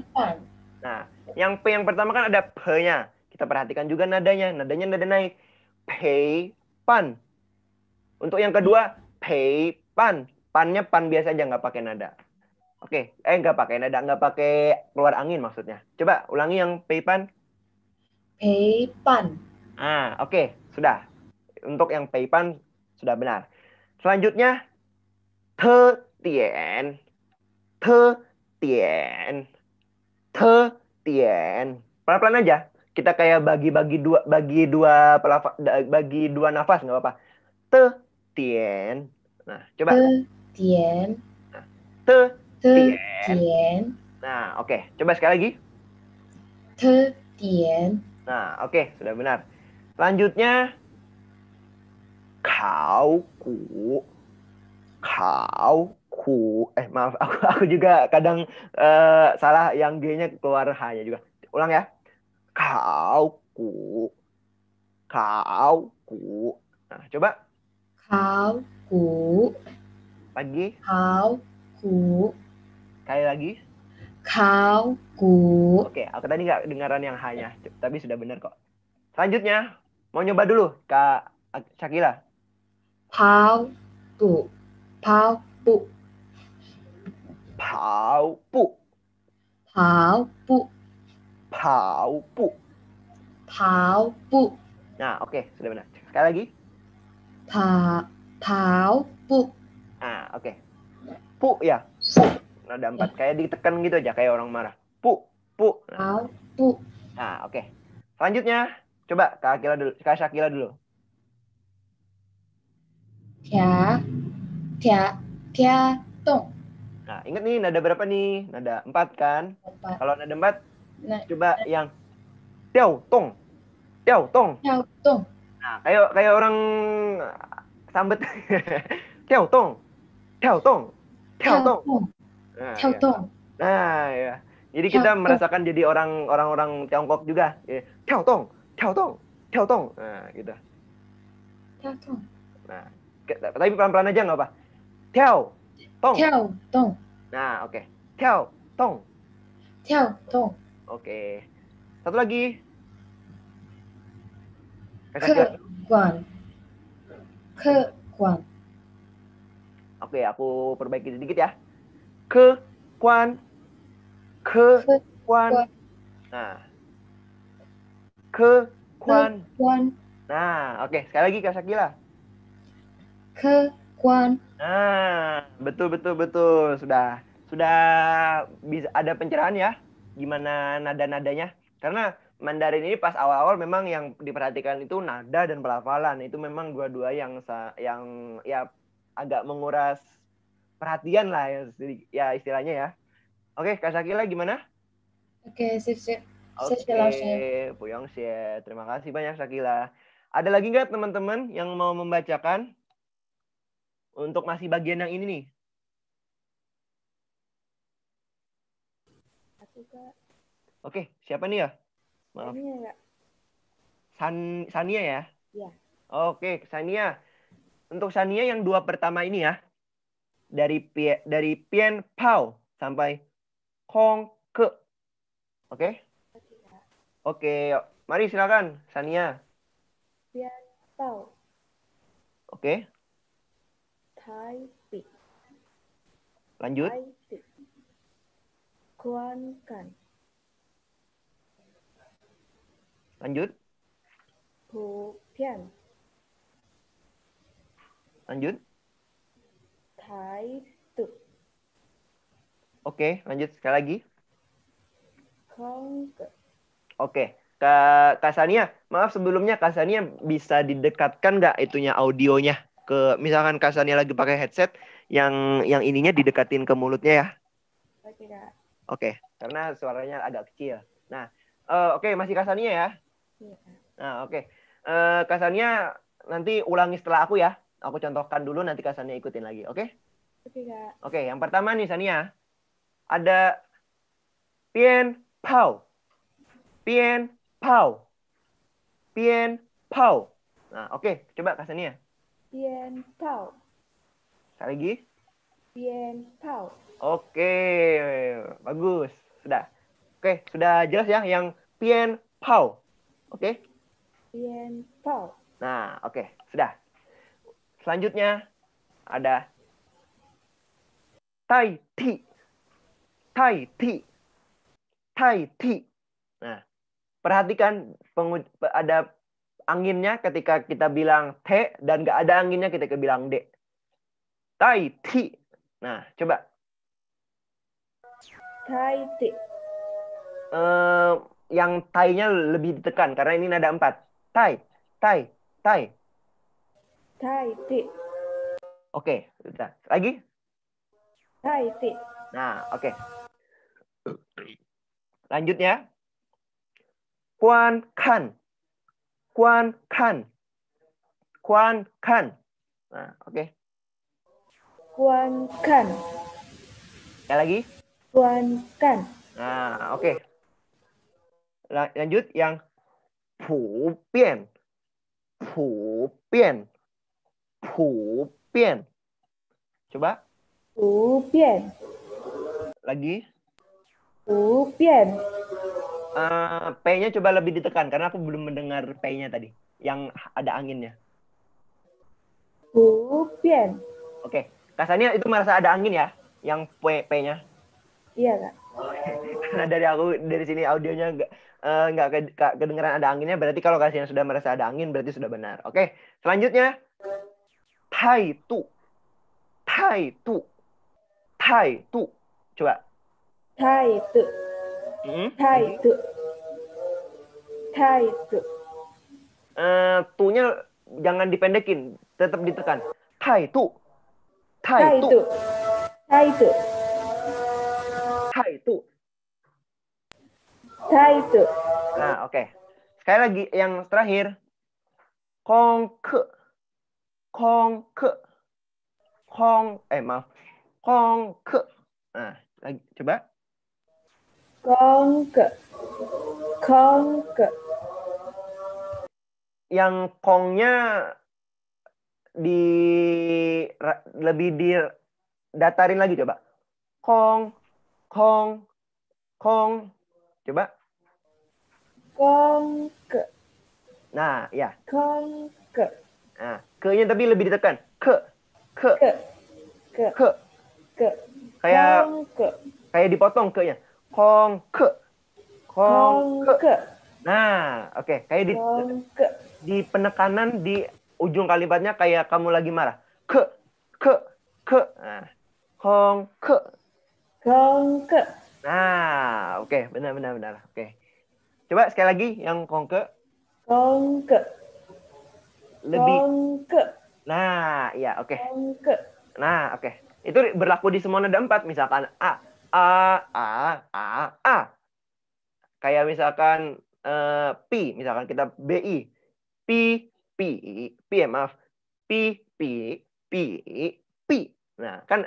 Nah, yang P yang pertama kan ada P-nya. Kita perhatikan juga nadanya. Nadanya nada naik. Peipan. Untuk yang kedua, peipan. nya pan biasa aja, nggak pakai nada. Oke, eh nggak pakai nada, nggak pakai keluar angin maksudnya. Coba ulangi yang peipan. Peipan. Ah, oke, okay, sudah. Untuk yang peipan sudah benar. Selanjutnya te tian te tian te tian. Pelan-pelan aja. Kita kayak bagi-bagi dua bagi dua pelafa, bagi dua nafas nggak apa-apa. Te tian. Nah, coba. Te tian. Nah, te, tian. Nah, oke. Okay. Coba sekali lagi. Te tian. Nah, oke, okay. sudah benar. Selanjutnya 考古，考古，哎，maaf kauku, eh maaf aku, aku juga kadang eh, salah yang g-nya keluar h-nya juga ulang ya kauku, kauku, nah coba Kauku. pagi Kauku. lagi Kauku. oke aku tadi nggak dengaran yang hanya tapi sudah benar kok selanjutnya mau nyoba dulu kak Shakila pau, pau, pau, pau, 跑步，跑步，跑步，跑步，跑步，跑步。Nah, oke, okay, sudah benar. Sekali lagi. pau, pau, pu. Ah, oke. Pu ya. Pu. empat. Kayak ditekan gitu aja, kayak orang marah. Pu, pu. Nah. Pau, pu. Nah, oke. Okay. Selanjutnya, coba Kak Akila dulu. Kak Syakila dulu. Ya, kya kya tong. Nah, ingat nih nada berapa nih? Nada empat kan? Empat. Kalau nada empat, nah, coba nah. yang tiao tong, tiao tong. tiao tong. Nah, kayak kayak orang sambet. tiao tong, tiao tong, tiao tong. Nah, tong nah, Ya. Nah, ya. Jadi kita tiao merasakan tong. jadi orang orang orang Tiongkok juga. tiao tong, tiao tong, tiao tong. Nah, gitu. Tiao tong. Nah, tapi pelan-pelan aja nggak apa tiao tong tiao tong nah oke okay. tiao tong tiao tong oke okay. satu lagi ke guan ke guan oke okay, aku perbaiki sedikit ya ke kuan ke kuan nah ke kuan nah oke okay. sekali lagi kak Sakila kekuan. Nah, betul betul betul. Sudah sudah bisa ada pencerahan ya gimana nada-nadanya. Karena Mandarin ini pas awal-awal memang yang diperhatikan itu nada dan pelafalan. Itu memang dua-dua yang yang ya agak menguras perhatian lah ya, ya istilahnya ya. Oke, Kak Sakila gimana? Oke, sip sip. Oke, ya. Puyong sih Terima kasih banyak Sakila. Ada lagi nggak teman-teman yang mau membacakan? untuk masih bagian yang ini nih. Oke, siapa nih ya? Maaf. Sania ya. San Sania ya? Iya. Oke, Sania. Untuk Sania yang dua pertama ini ya. Dari Pie, dari pian pau sampai Kong Ke. Oke? Oke, yuk. mari silakan Sania. Pian pau. Oke high Lanjut. High Kuankan. Lanjut. Bupian. Lanjut. Tai Oke, lanjut sekali lagi. Kongke. Oke. Kak Sania, maaf sebelumnya Kak Sania bisa didekatkan nggak itunya audionya? ke misalkan Kasani lagi pakai headset yang yang ininya didekatin ke mulutnya ya. Oke, okay, karena suaranya agak kecil. Nah, uh, oke okay, masih kasannya ya. Iya. Nah, oke. Okay. Uh, eh, kasannya nanti ulangi setelah aku ya. Aku contohkan dulu nanti kasannya ikutin lagi, oke? Okay? Oke, Kak. yang pertama nih Sania. Ada pian pau. Pian pau. Pian pau. Nah, oke, okay. coba Sania. Bien pau. Sekali lagi? Bien Tao. Oke, bagus. Sudah. Oke, sudah jelas ya yang Bien Pao. Oke? Bien Pao. Nah, oke, sudah. Selanjutnya ada Tai Ti. Tai Ti. Tai Ti. Nah, perhatikan pengu ada anginnya ketika kita bilang T dan gak ada anginnya kita bilang D. Tai ti. Nah, coba. Tai ti. Uh, eh, yang tai-nya lebih ditekan karena ini nada empat. Tai, tai, tai. Tai ti. Oke, okay, Lagi? Tai ti. Nah, oke. Okay. Kuan ya. kan. Kuan Kan. Kuan Kan. Nah, oke. Okay. Kuan Kan. Ya lagi? Kuan Kan. Nah, oke. Okay. Lanjut yang Pu Bian. Pu Pu Coba. Pu Lagi. Pu Eh, P-nya coba lebih ditekan karena aku belum mendengar P-nya tadi yang ada anginnya. Bupian. Oke, okay. itu merasa ada angin ya yang P-nya. Iya kak. karena dari aku dari sini audionya nggak eh, nggak uh, kedengeran ada anginnya berarti kalau kasihan sudah merasa ada angin berarti sudah benar. Oke, okay. selanjutnya Tai tu. Tai tu. Tai tu. Coba. Tai tu. Mm-hmm. Taitu. Eh, Uh, tunya jangan dipendekin, tetap ditekan. Taitu. Taitu. Taitu. Taitu. Taitu. Nah, oke. Okay. Sekali lagi yang terakhir. kong ke, Kong ke, kong, eh maaf. kong ke. Nah, lagi coba kong ke. Yang kongnya di lebih di datarin lagi coba. Kong, kong, kong. Coba. Kong ke. Nah, ya. ke. Nah, ke-nya tapi lebih ditekan. Ke. Ke. Ke. Ke. ke. Kayak kayak dipotong ke-nya kongke Kong Nah, oke, okay. kayak di di penekanan di ujung kalimatnya kayak kamu lagi marah. Ke ke ke. Nah, kongke Kongke. Nah, oke, okay. benar benar benar. Oke. Okay. Coba sekali lagi yang kongke kongke Lebih kongke. Nah, iya, oke. Okay. Kongke. Nah, oke. Okay. Itu berlaku di semua nada empat, misalkan A, a a a a. Kayak misalkan uh, P, misalkan kita bi, P P P ya maaf, P P P P Nah kan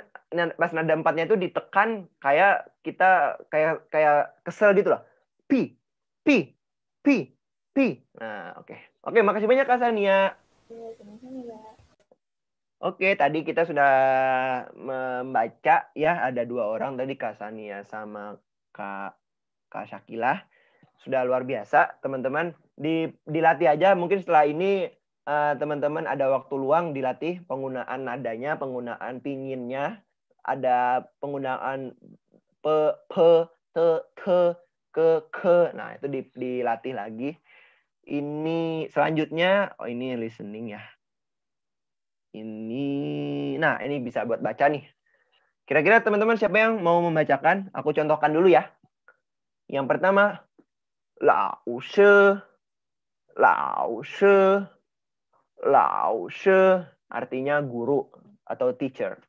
pas nada empatnya itu ditekan kayak kita kayak kayak kesel gitu loh. P P P P. Nah oke okay. oke okay, makasih banyak Kak Ya, Oke, tadi kita sudah membaca ya ada dua orang tadi Kak Sania sama Kak Kak Syakilah. Sudah luar biasa, teman-teman. Di dilatih aja mungkin setelah ini eh, teman-teman uh, ada waktu luang dilatih penggunaan nadanya, penggunaan pinginnya, ada penggunaan pe pe te ke ke ke. Nah, itu di, dilatih lagi. Ini selanjutnya oh ini listening ya. Ini, nah ini bisa buat baca nih. Kira-kira teman-teman siapa yang mau membacakan? Aku contohkan dulu ya. Yang pertama, Lao She, Lao She, Lao She, artinya guru atau teacher.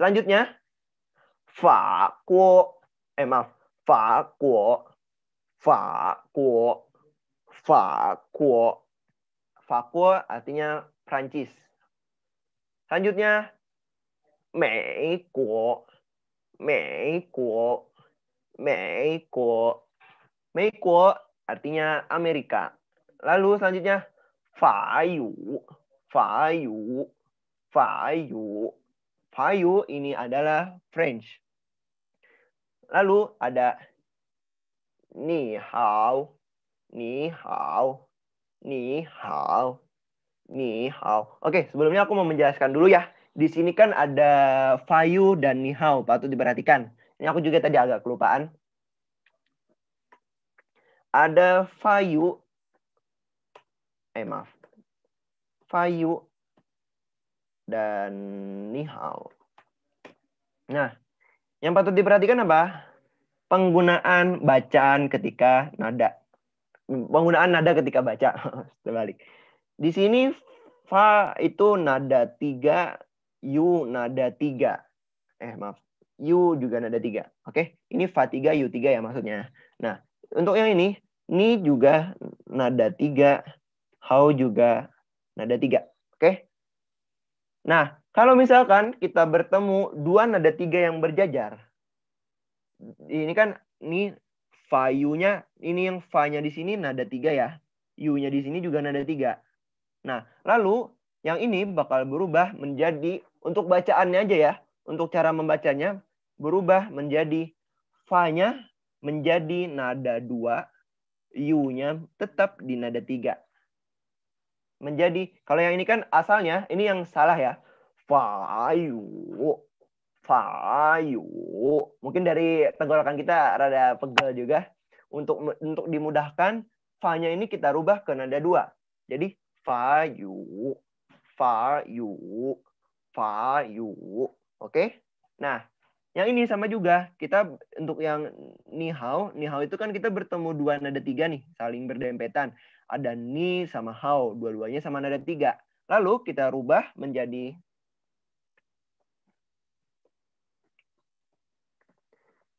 Selanjutnya, Fa Kuo, eh maaf, Fa Kuo, Fa Kuo, Fa Kuo. Fa Kuo artinya Prancis. Selanjutnya Mei Kuo, Mei Kuo, artinya Amerika. Lalu selanjutnya Fayu, Fayu, Fayu, Fayu ini adalah French. Lalu ada Ni Hao, Ni Hao, Ni Hao. Nihao. Oke, sebelumnya aku mau menjelaskan dulu ya. Di sini kan ada Fayu dan Nihao, patut diperhatikan. Ini aku juga tadi agak kelupaan. Ada Fayu. Eh, maaf. Fayu dan Nihao. Nah, yang patut diperhatikan apa? Penggunaan bacaan ketika nada. Penggunaan nada ketika baca. Terbalik di sini fa itu nada tiga, yu nada tiga. Eh maaf, yu juga nada tiga. Oke, ini fa tiga, yu tiga ya maksudnya. Nah, untuk yang ini, ni juga nada tiga, how juga nada tiga. Oke. Nah, kalau misalkan kita bertemu dua nada tiga yang berjajar, ini kan ni fa yu nya ini yang fa-nya di sini nada tiga ya, u-nya di sini juga nada tiga. Nah, lalu yang ini bakal berubah menjadi untuk bacaannya aja ya, untuk cara membacanya berubah menjadi fa-nya menjadi nada dua, u-nya tetap di nada tiga. Menjadi kalau yang ini kan asalnya ini yang salah ya. fa-uyu Fayu, fayu. Mungkin dari tenggorokan kita rada pegel juga. Untuk untuk dimudahkan fa-nya ini kita rubah ke nada dua. Jadi 法语，法语，法语，oke? Okay? Nah, yang ini sama juga. Kita untuk yang nihau nihau itu kan kita bertemu dua nada tiga nih, saling berdempetan. Ada ni sama hao, dua-duanya sama nada tiga. Lalu kita rubah menjadi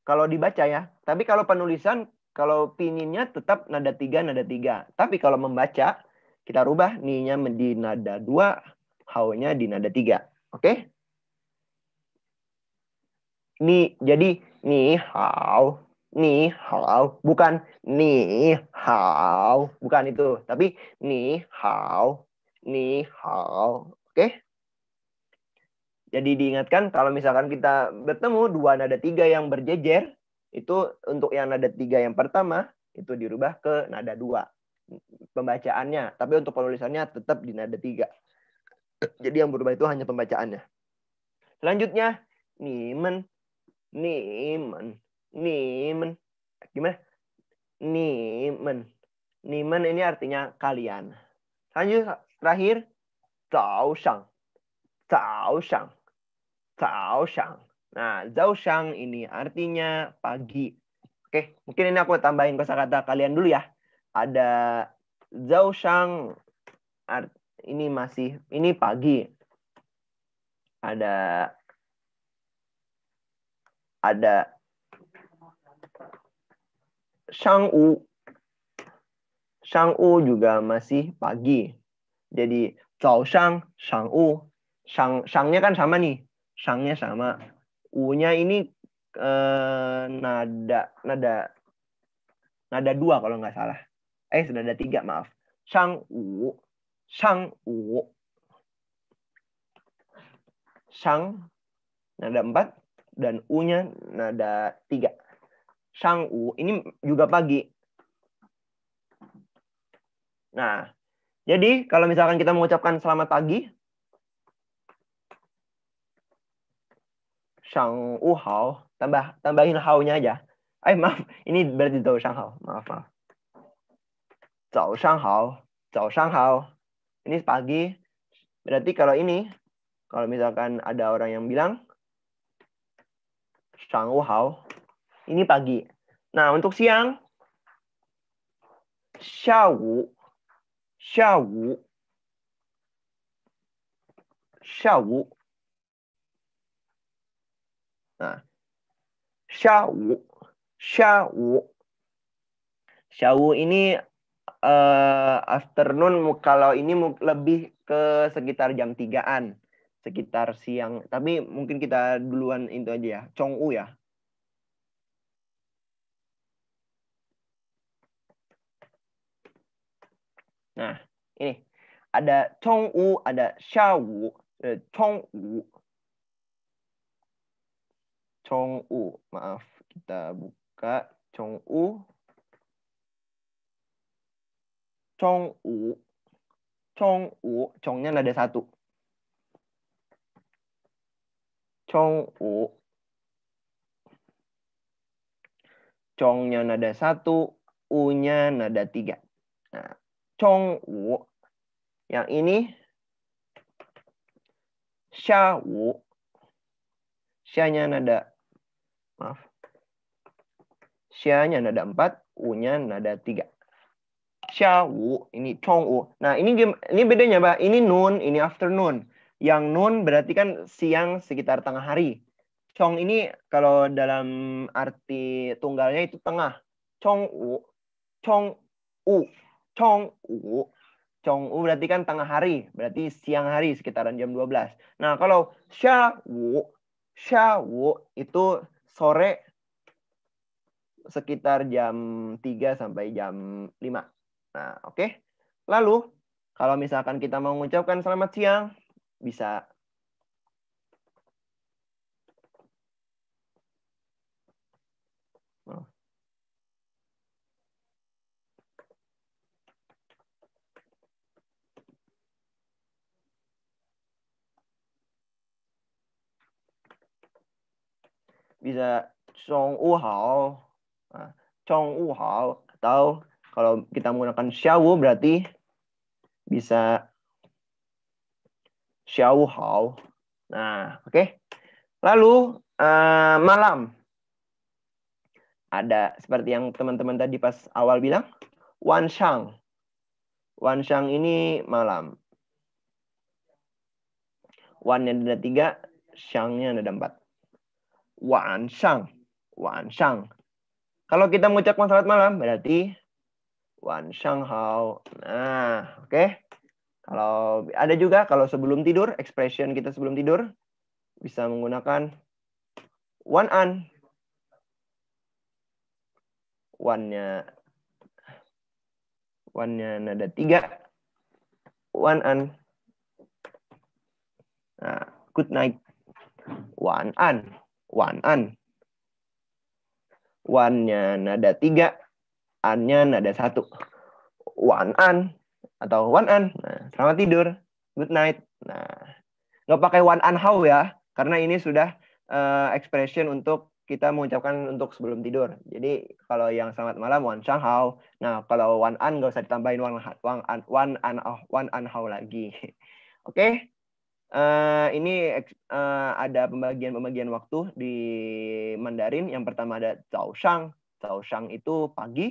kalau dibaca ya. Tapi kalau penulisan, kalau pinginnya tetap nada tiga, nada tiga. Tapi kalau membaca, kita rubah ni-nya di nada 2, hau-nya di nada 3. Oke? Okay? Ni, jadi ni hao, ni hao, bukan ni hao, bukan itu, tapi ni hao, ni hao. Oke? Okay? Jadi diingatkan kalau misalkan kita bertemu dua nada tiga yang berjejer, itu untuk yang nada tiga yang pertama itu dirubah ke nada dua pembacaannya, tapi untuk penulisannya tetap di nada tiga. Jadi yang berubah itu hanya pembacaannya. Selanjutnya, nimen, nimen, nimen. Gimana? Nimen. Nimen ini artinya kalian. Lanjut, terakhir, zao shang. Zao shang. shang. Nah, zao shang ini artinya pagi. Oke, mungkin ini aku tambahin kosakata kalian dulu ya ada Zhao Shang art ini masih ini pagi ada ada Shang Wu Shang Wu juga masih pagi jadi Zhao Shang Shang Wu Shang Shangnya kan sama nih Shangnya sama U-nya ini eh, nada nada nada dua kalau nggak salah eh sudah ada tiga maaf Shang Wu Shang Wu Shang nada empat dan U-nya nada tiga Shang Wu ini juga pagi nah jadi kalau misalkan kita mengucapkan selamat pagi Shang Wu Hao tambah tambahin hao-nya aja eh maaf ini berarti tahu Shang Hao maaf maaf hao, Ini pagi. Berarti kalau ini, kalau misalkan ada orang yang bilang, shang hao, ini pagi. Nah, untuk siang, xia wu, xia wu, xia wu. Nah, xia wu, xia wu. xia wu ini uh, afternoon kalau ini lebih ke sekitar jam tigaan, sekitar siang. Tapi mungkin kita duluan itu aja ya, Chongwu ya. Nah, ini ada Chongwu, ada Xiaowu, ada eh, Chongwu. maaf, kita buka Chongwu. Chong Chong U, Chongnya nada satu. Chong U. Chongnya nada satu. U-nya nada tiga. Nah, U. Yang ini Xia Wu. Xia-nya nada maaf. Xia-nya nada empat, U-nya nada tiga wu ini wu Nah, ini ini bedanya, Pak. Ini noon, ini afternoon. Yang noon berarti kan siang sekitar tengah hari. Chong ini kalau dalam arti tunggalnya itu tengah. cong wu cong wu berarti kan tengah hari, berarti siang hari sekitaran jam 12. Nah, kalau shawu, wu itu sore sekitar jam 3 sampai jam 5 Nah, oke. Okay. Lalu, kalau misalkan kita mau mengucapkan selamat siang, bisa oh. bisa chong wu hao, nah, chong wu hao atau kalau kita menggunakan xiao berarti bisa xiao hao. Nah, oke. Okay. Lalu uh, malam ada seperti yang teman-teman tadi pas awal bilang wanshang. Wanshang ini malam. Wan yang ada tiga, shangnya ada empat. Wanshang, wanshang. Kalau kita mengucapkan salat malam berarti Wan Hao. Nah, oke. Okay. Kalau ada juga kalau sebelum tidur, expression kita sebelum tidur bisa menggunakan Wan An. Wan-nya Wan-nya nada tiga. Wan An. Nah, good night. Wan An. Wan An. Wan-nya nada tiga an-nya nada satu. One an atau one an. Nah, selamat tidur, good night. Nah, nggak pakai one an how ya, karena ini sudah uh, expression untuk kita mengucapkan untuk sebelum tidur. Jadi kalau yang selamat malam one shang hao. Nah, kalau one an nggak usah ditambahin one one an one an oh one an how lagi. Oke. okay? Uh, eh, ini uh, ada pembagian-pembagian waktu di Mandarin. Yang pertama ada Zhao Shang. Zhao Shang itu pagi.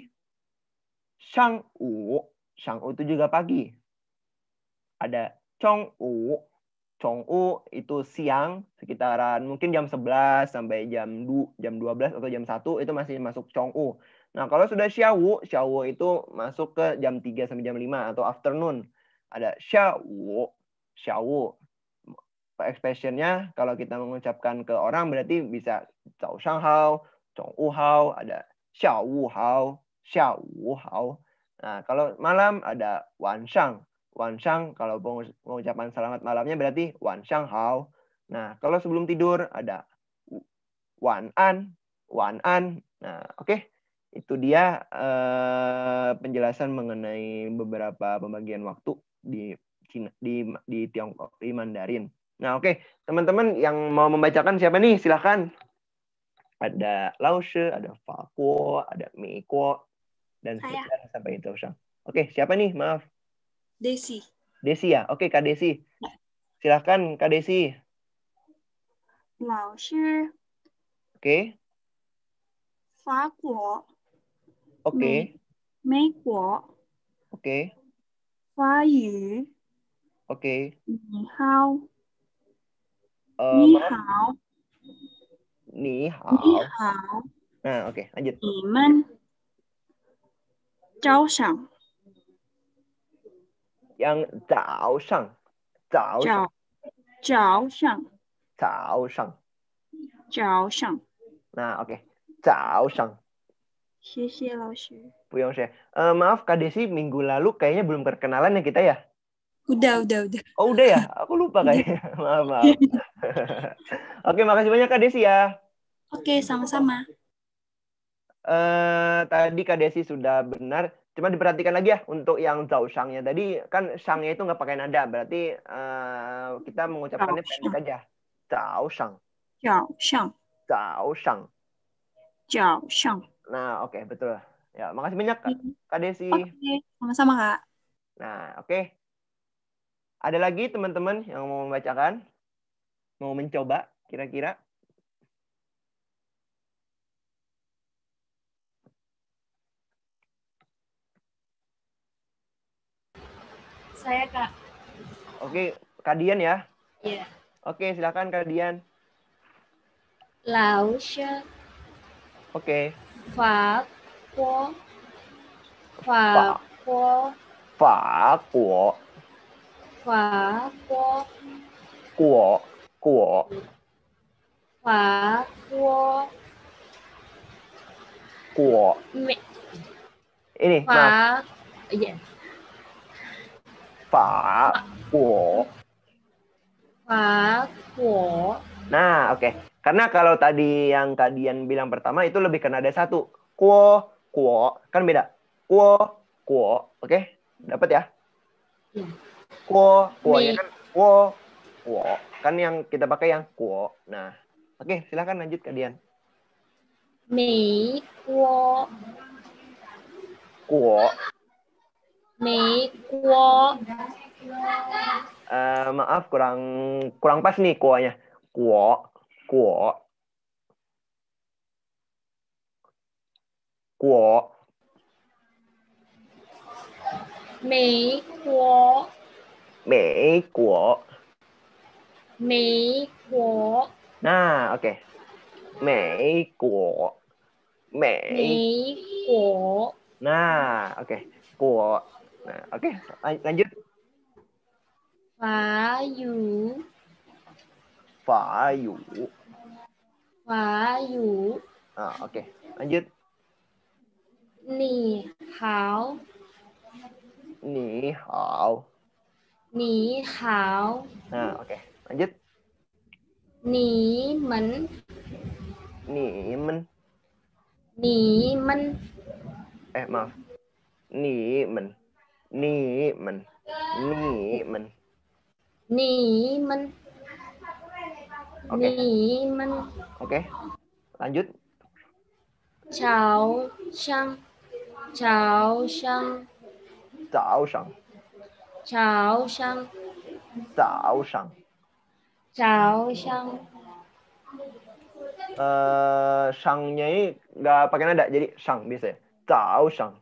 Shangwu, Shangwu itu juga pagi. Ada chong chong Chongwu itu siang sekitaran mungkin jam 11 sampai jam 2, jam 12 atau jam 1 itu masih masuk chong Chongwu. Nah, kalau sudah Xiaowu, Xiaowu itu masuk ke jam 3 sampai jam 5 atau afternoon. Ada Xiaowu, Xiaowu. Expressionnya kalau kita mengucapkan ke orang berarti bisa Zhao chong u Hao, ada u Hao, Hao. Nah, kalau malam ada wan shang. Wan shang kalau pengucapan selamat malamnya berarti wan shang hao. Nah, kalau sebelum tidur ada wan an, wan an. Nah, oke. Okay. Itu dia uh, penjelasan mengenai beberapa pembagian waktu di Cina, di di Tiongkok, di Mandarin. Nah, oke, okay. teman-teman yang mau membacakan siapa nih? Silahkan ada Lao ada Fa ada Mei dan seterusnya sampai itu Oke, siapa nih? Maaf. Desi. Desi ya? Oke, Kak Desi. Ya. Silahkan, Kak Desi. Lao Oke. Okay. Fakuo. Oke. Okay. Oke. Okay. Fayu. Oke. Okay. Ni hao. Uh, eh, Ni hao. Ni hao. Ni hao. Nah, oke, okay, lanjut. Iman. 朝上，阳早上，早上，早上，早上，早上。Nah, oke. Okay. Cao Sang. Sisi Laoshi. Puyong She. Uh, maaf Kak Desi, minggu lalu kayaknya belum perkenalan ya kita ya? Udah, udah, udah. Oh, udah ya? Aku lupa kayaknya. maaf, maaf. Oke, okay, makasih banyak Kak Desi ya. Oke, okay, sama-sama. Eh, tadi Kak Desi sudah benar. Cuma diperhatikan lagi ya untuk yang zhao shangnya. Tadi kan shangnya itu nggak pakai nada, berarti eh, kita mengucapkannya pendek aja. Zhao shang. Zhao shang. Zhao shang. Zhao shang. Nah, oke, okay, betul. Ya, makasih banyak Kak, hmm. Kak Desi. Oke, sama-sama Kak. Nah, oke. Okay. Ada lagi teman-teman yang mau membacakan? Mau mencoba kira-kira? saya, Kak. Oke, Kak Dian ya? Iya. Yeah. Oke, silakan Kak Dian. Lao She. Oke. Fa Po. Fa Po. Fa Po. Fa Po. Kuo. Kuo. Fa Po. Kuo. Ini. Fa. Iya. Yeah. 法国，法国。Nah, Nah, oke. Karena kalau tadi yang kalian bilang pertama itu lebih karena ada satu. Kuo, kuo. Kan beda. Kuo, kuo. Oke? Dapat ya? Iya. Kuo, kuo. Ya kan? Kuo, kuo. Kan yang kita pakai yang kuo. Nah, oke. Okay, silahkan lanjut kalian. Mi, kuo. Kuo. Mỹ Quốc. áp, maaf kurang kurang pas nih kuahnya. Của của của Mỹ Quốc. Mỹ Quốc. Mỹ Quốc. À, ok. Mỹ Quốc. Mỹ Quốc. À, ok. Của Nah, oke, okay, lanjut. Payu. Payu. Payu. Ah, oke. Okay. Lanjut. Ni hao. Ni hao. Ni hao. Nah, oke. Okay. Lanjut. Ni men. Ni men. Ni men. Eh, maaf. Ni men. Ni men. Ni men. Ni men. Oke. Okay. Ni men. Oke. Okay. Lanjut. Chào sang. Chào sang. Chào sang. Chào sang. Chào sang. Chào sang. Eh, uh, sangnya ini nggak pakai nada, jadi sang biasanya. Chào sang.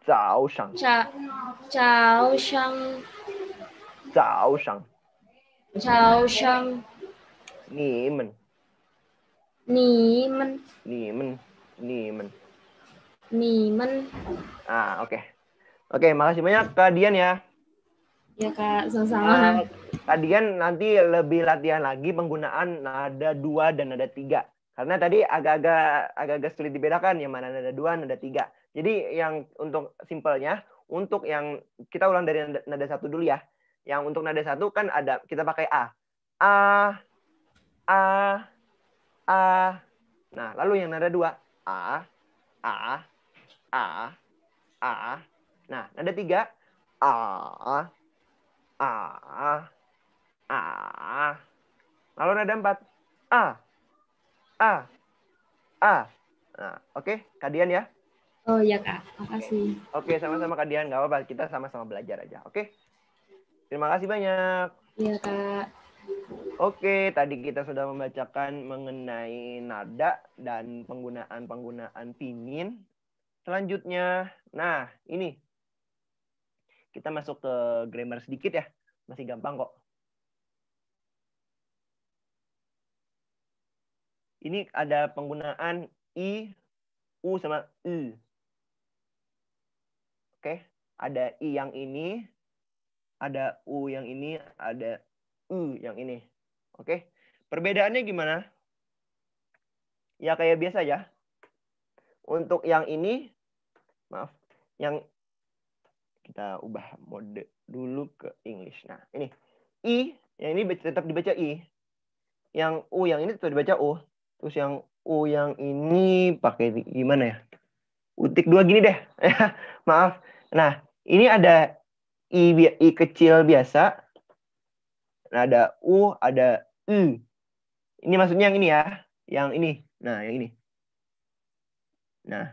早上。早早上。早上。早上。你们。你们。你们。你们。你们。Ah, oke. Okay. Oke, okay, makasih banyak Kak Dian ya. Ya Kak, sama-sama. Uh, Kak Dian nanti lebih latihan lagi penggunaan nada dua dan nada tiga. Karena tadi agak-agak agak-agak sulit dibedakan yang mana nada dua, nada tiga. Jadi yang untuk simpelnya, untuk yang kita ulang dari nada, satu dulu ya. Yang untuk nada satu kan ada kita pakai a, a, a, a. Nah, lalu yang nada dua a, a, a, a. Nah, nada tiga a, a, a. Lalu nada empat a, a, a. Nah, oke, okay, kalian ya. Oh iya Kak, makasih. Oke, okay, sama-sama Kak Dian. Nggak apa-apa, kita sama-sama belajar aja. Oke? Okay? Terima kasih banyak. Iya Kak. Oke, tadi kita sudah membacakan mengenai nada dan penggunaan-penggunaan pinin. Selanjutnya, nah ini kita masuk ke grammar sedikit ya. Masih gampang kok. Ini ada penggunaan i, u sama e. Oke, ada I yang ini, ada U yang ini, ada U yang ini. Oke, perbedaannya gimana? Ya kayak biasa ya. Untuk yang ini, maaf, yang kita ubah mode dulu ke English. Nah, ini I, yang ini tetap dibaca I. Yang U yang ini tetap dibaca U. Terus yang U yang ini pakai gimana ya? utik dua gini deh. Maaf. Nah, ini ada i, i kecil biasa. Nah, ada u, ada i. Ini maksudnya yang ini ya, yang ini. Nah, yang ini. Nah.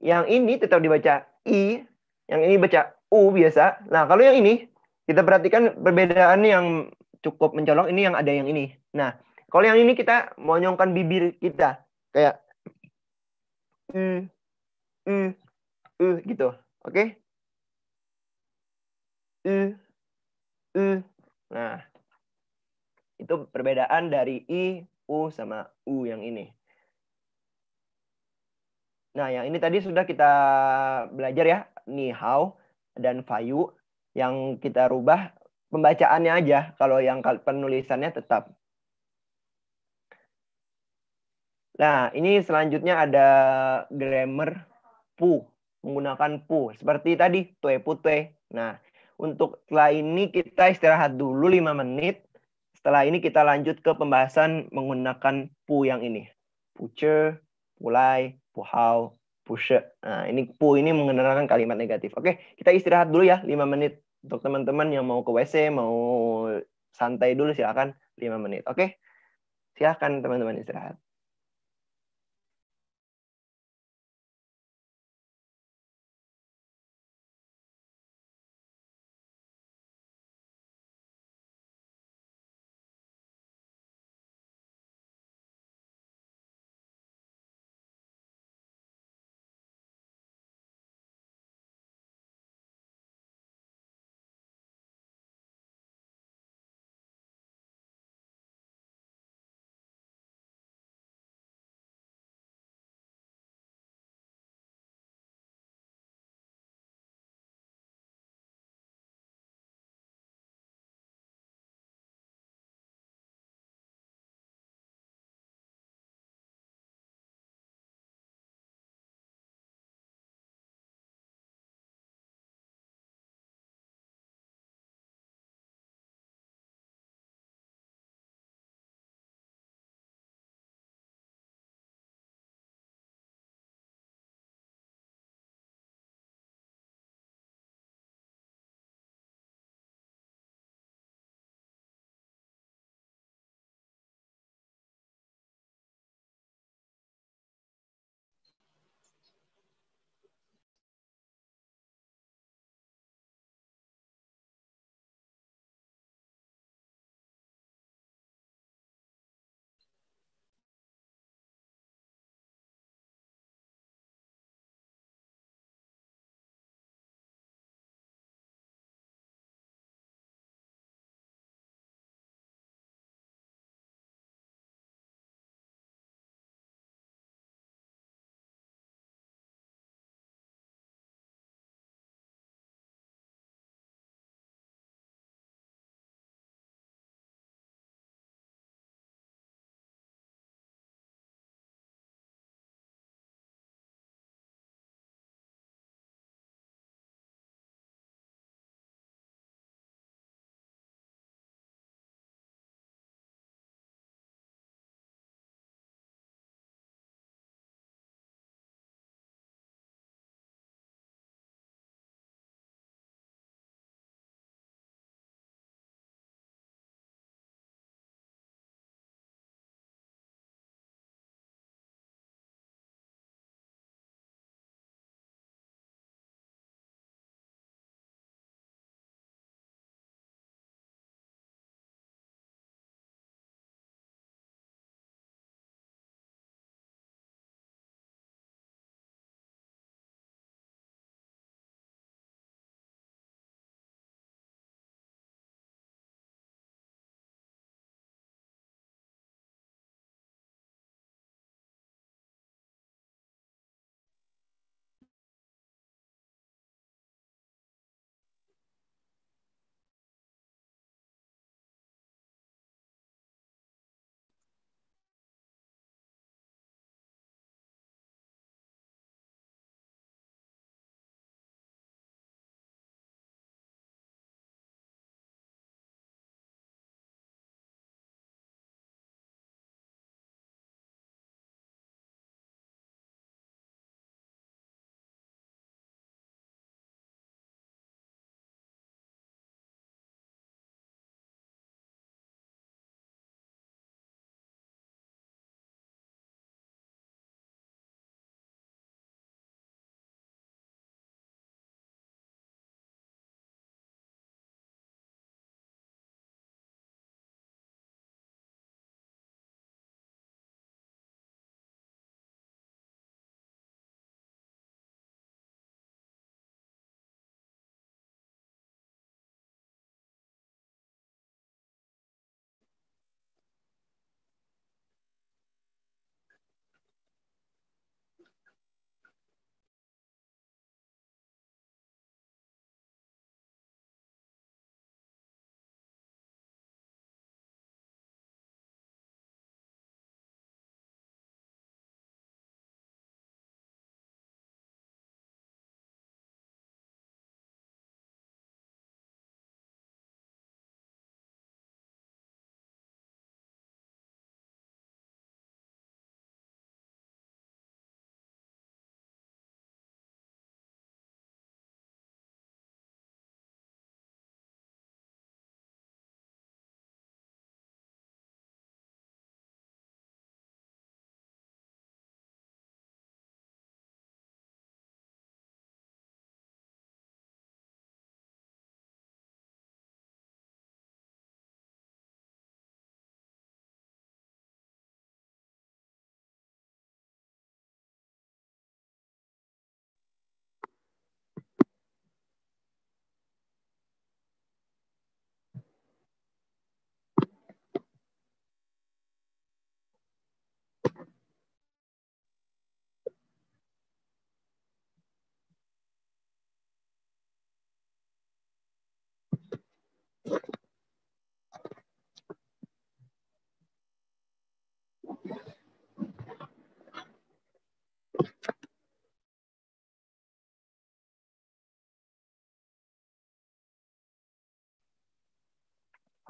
Yang ini tetap dibaca i, yang ini baca u biasa. Nah, kalau yang ini kita perhatikan perbedaan yang cukup mencolok ini yang ada yang ini. Nah, kalau yang ini kita monyongkan bibir kita kayak mm, mm, uh, gitu. Oke? Okay? Uh, eh, uh. Eh. Nah, itu perbedaan dari I, U, sama U yang ini. Nah, yang ini tadi sudah kita belajar ya, hao dan fayu. Yang kita rubah pembacaannya aja, kalau yang penulisannya tetap. Nah, ini selanjutnya ada grammar pu, menggunakan pu. Seperti tadi, tue putue. Nah, untuk setelah ini kita istirahat dulu 5 menit. Setelah ini kita lanjut ke pembahasan menggunakan pu yang ini. Puce, pulai, puhau, pushe. Nah, ini pu ini mengenalkan kalimat negatif. Oke, kita istirahat dulu ya 5 menit. Untuk teman-teman yang mau ke WC, mau santai dulu silakan 5 menit. Oke, silakan teman-teman istirahat.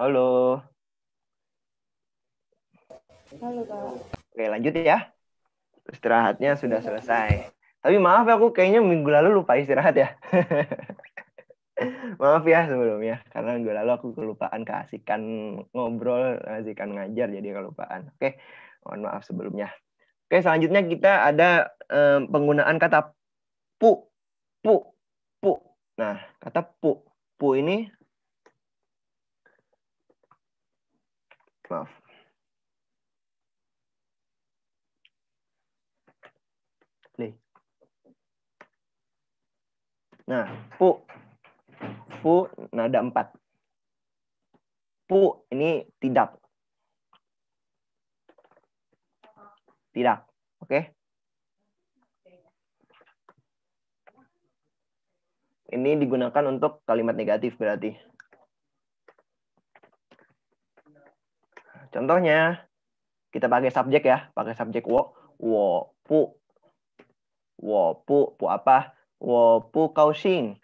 Halo. Halo, Kak. Oke, lanjut ya. Istirahatnya sudah selesai. Tapi maaf ya, aku kayaknya minggu lalu lupa istirahat ya. maaf ya sebelumnya, karena minggu lalu aku kelupaan keasikan ngobrol, keasikan ngajar, jadi kelupaan. Oke, mohon maaf sebelumnya. Oke, selanjutnya kita ada um, penggunaan kata pu, pu, pu. Nah, kata pu, pu ini Prof. Play. Nah, pu. Pu nada empat. Pu ini tidak. Tidak. Oke. Okay? Ini digunakan untuk kalimat negatif berarti. Contohnya, kita pakai subjek ya, pakai subjek wo, wo pu, wo pu, pu apa? Wo pu kausing.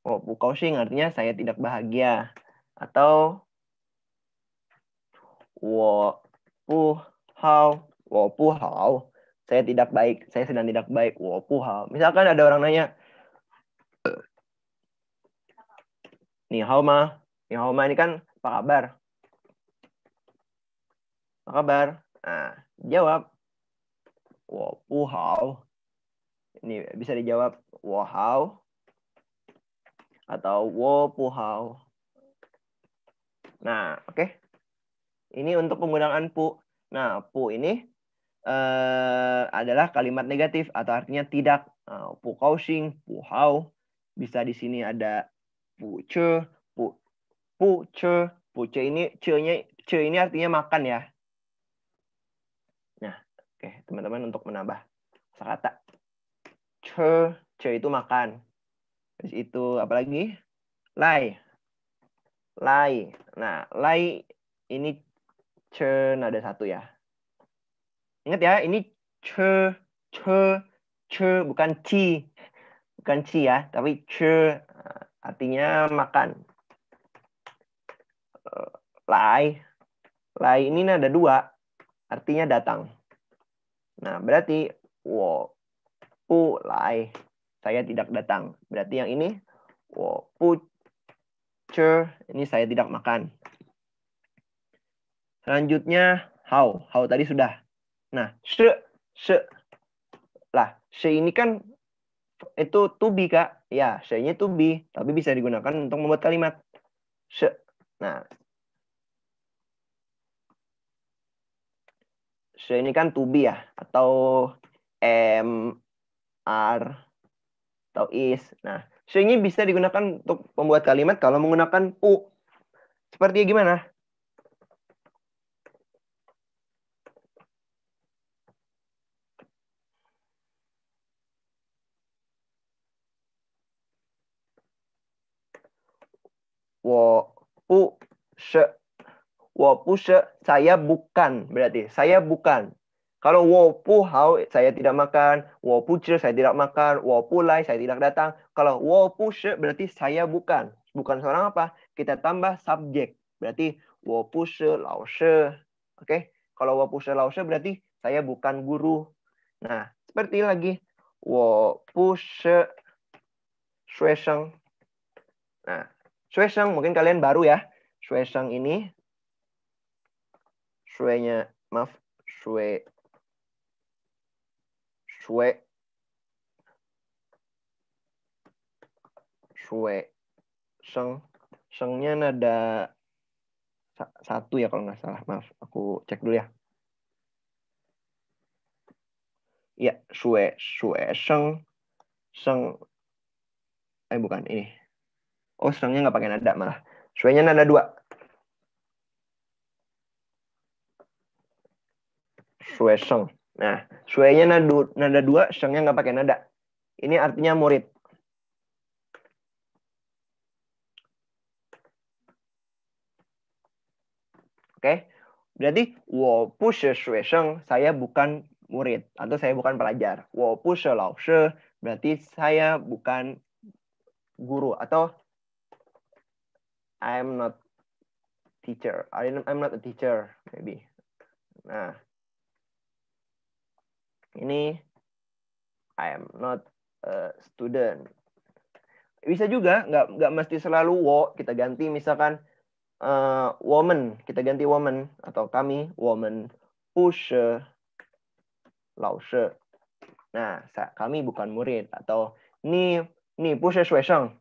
Wo pu kausing artinya saya tidak bahagia. Atau wo pu hao, wo pu hao. Saya tidak baik, saya sedang tidak baik. Wo pu hao. Misalkan ada orang nanya, Ni hao ma, ni hao ma ini kan apa kabar? apa kabar? Nah, jawab, wow, Ini bisa dijawab wow atau wow, puhau. Nah, oke. Okay. Ini untuk penggunaan pu. Nah, pu ini eh, adalah kalimat negatif atau artinya tidak. Uh, pu kausing, pu hau. Bisa di sini ada pu ce, pu pu ce. Pu ce ini ce-nya ce ini artinya makan ya. Oke, teman-teman untuk menambah serata, Ce, che itu makan. Terus itu apa lagi? Lai. Lai. Nah, lai ini ce nada satu ya. Ingat ya, ini ce, che, che, bukan ci. Bukan ci ya, tapi ce nah, artinya makan. Eh, lai. Lai ini nada dua, artinya datang. Nah, berarti wo pu lai saya tidak datang. Berarti yang ini wo pu cer ini saya tidak makan. Selanjutnya how, how tadi sudah. Nah, se se lah, se ini kan itu to be Kak. Ya, se-nya to be, tapi bisa digunakan untuk membuat kalimat se. Nah, so ini kan to be ya atau M R atau is. Nah, so ini bisa digunakan untuk membuat kalimat kalau menggunakan u. Seperti gimana? wo u she se, saya bukan berarti saya bukan. Kalau wopu hao saya tidak makan, pu ce saya tidak makan, pu lai saya tidak datang. Kalau pu she berarti saya bukan. Bukan seorang apa? Kita tambah subjek. Berarti pu she lao she. Oke. Okay? Kalau pu she lao she berarti saya bukan guru. Nah, seperti lagi pu she shuesheng. Nah, shuesheng mungkin kalian baru ya. Shuesheng ini Sueña, maaf, sue, sue, sue, Sheng. Shengnya nada satu ya kalau nggak salah. Maaf, aku cek dulu ya. Ya, sue, sue, Sheng. Sheng. Eh, bukan. Ini. Oh, shengnya nggak pakai nada malah. Shue-nya nada dua. Sue sheng. Nah, Sue-nya nada, nada dua, sheng nya nggak pakai nada. Ini artinya murid. Oke, okay? berarti wo pu she sue sheng, saya bukan murid atau saya bukan pelajar. Wo pu she lao she, berarti saya bukan guru atau I'm not teacher. I'm not a teacher, maybe. Nah, ini I am not a student. Bisa juga nggak nggak mesti selalu wo kita ganti misalkan uh, woman kita ganti woman atau kami woman pusher launcher. Nah kami bukan murid atau ni ni pusher shuesheng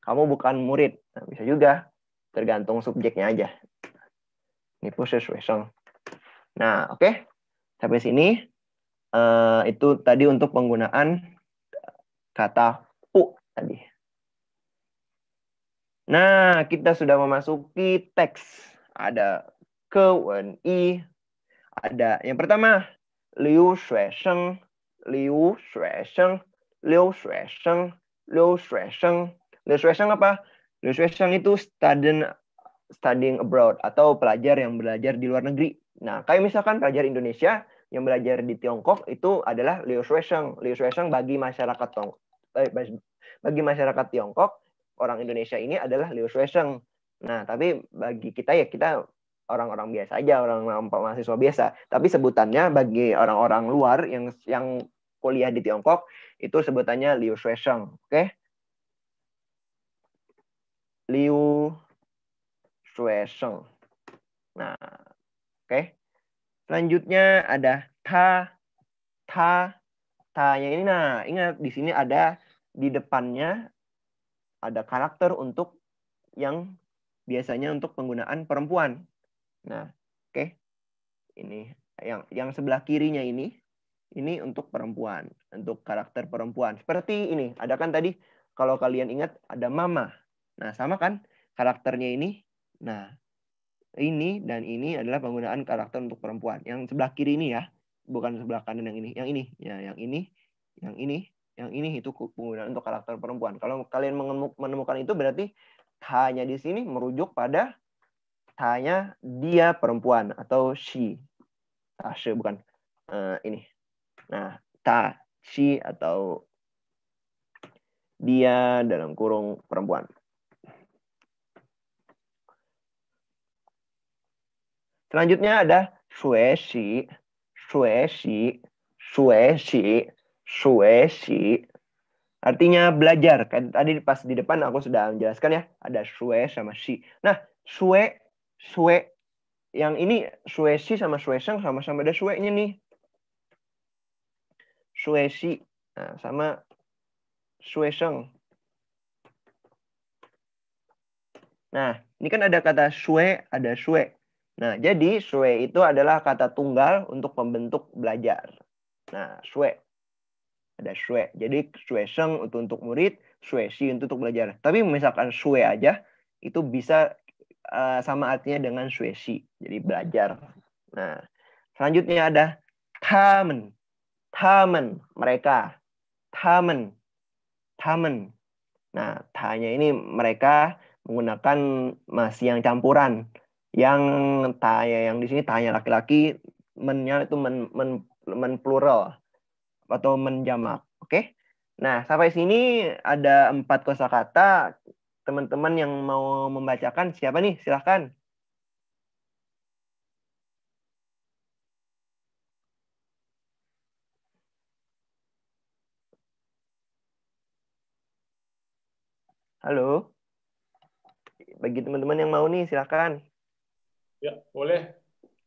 kamu bukan murid. Nah, bisa juga tergantung subjeknya aja. Ni pusher shuesheng. Nah oke okay. sampai sini Uh, itu tadi untuk penggunaan kata pu tadi. Nah, kita sudah memasuki teks. Ada ke wen i. Ada yang pertama, liu shui sheng, liu shui sheng, liu shui sheng, liu shui sheng. Liu shui sheng apa? Liu shui sheng itu student studying abroad atau pelajar yang belajar di luar negeri. Nah, kayak misalkan pelajar Indonesia yang belajar di Tiongkok itu adalah Liu Shuisheng. Liu Shuisheng bagi masyarakat Tiongkok, eh, bagi masyarakat Tiongkok orang Indonesia ini adalah Liu Shuisheng. Nah, tapi bagi kita ya kita orang-orang biasa aja, orang mahasiswa biasa. Tapi sebutannya bagi orang-orang luar yang yang kuliah di Tiongkok itu sebutannya Liu Shuisheng, oke? Okay? Liu Shuisheng. Nah, oke. Okay. Selanjutnya ada ta, ta, ta. Yang ini nah, ingat di sini ada di depannya ada karakter untuk yang biasanya untuk penggunaan perempuan. Nah, oke. Okay. Ini yang yang sebelah kirinya ini ini untuk perempuan, untuk karakter perempuan. Seperti ini, ada kan tadi kalau kalian ingat ada mama. Nah, sama kan karakternya ini. Nah, ini dan ini adalah penggunaan karakter untuk perempuan. Yang sebelah kiri ini ya, bukan sebelah kanan yang ini. Yang ini, ya, yang ini, yang ini, yang ini itu penggunaan untuk karakter perempuan. Kalau kalian menemukan itu berarti hanya di sini merujuk pada hanya dia perempuan atau she. she bukan uh, ini. Nah, ta, she atau dia dalam kurung perempuan. Selanjutnya ada Sueshi, Sueshi, Sueshi, Sueshi. Artinya belajar. kan Tadi pas di depan aku sudah menjelaskan ya, ada sue sama Shi. Nah, sue, sue. yang ini Shueshi sama sueseng sama-sama ada sue nya nih. Shueshi nah, sama sueseng Nah, ini kan ada kata sue, ada sue. Nah, jadi sue itu adalah kata tunggal untuk pembentuk belajar. Nah, sue. Ada sue. Jadi sue sheng itu untuk murid, sue si itu untuk belajar. Tapi misalkan sue aja, itu bisa uh, sama artinya dengan sue si. Jadi belajar. Nah, selanjutnya ada tamen. Tamen, mereka. Tamen. Tamen. Nah, tanya ini mereka menggunakan masih yang campuran yang tanya yang di sini tanya laki-laki mennya itu men, men, men plural atau menjamak oke okay? nah sampai sini ada empat kosakata teman-teman yang mau membacakan siapa nih silahkan Halo. Bagi teman-teman yang mau nih silahkan. Ya, boleh.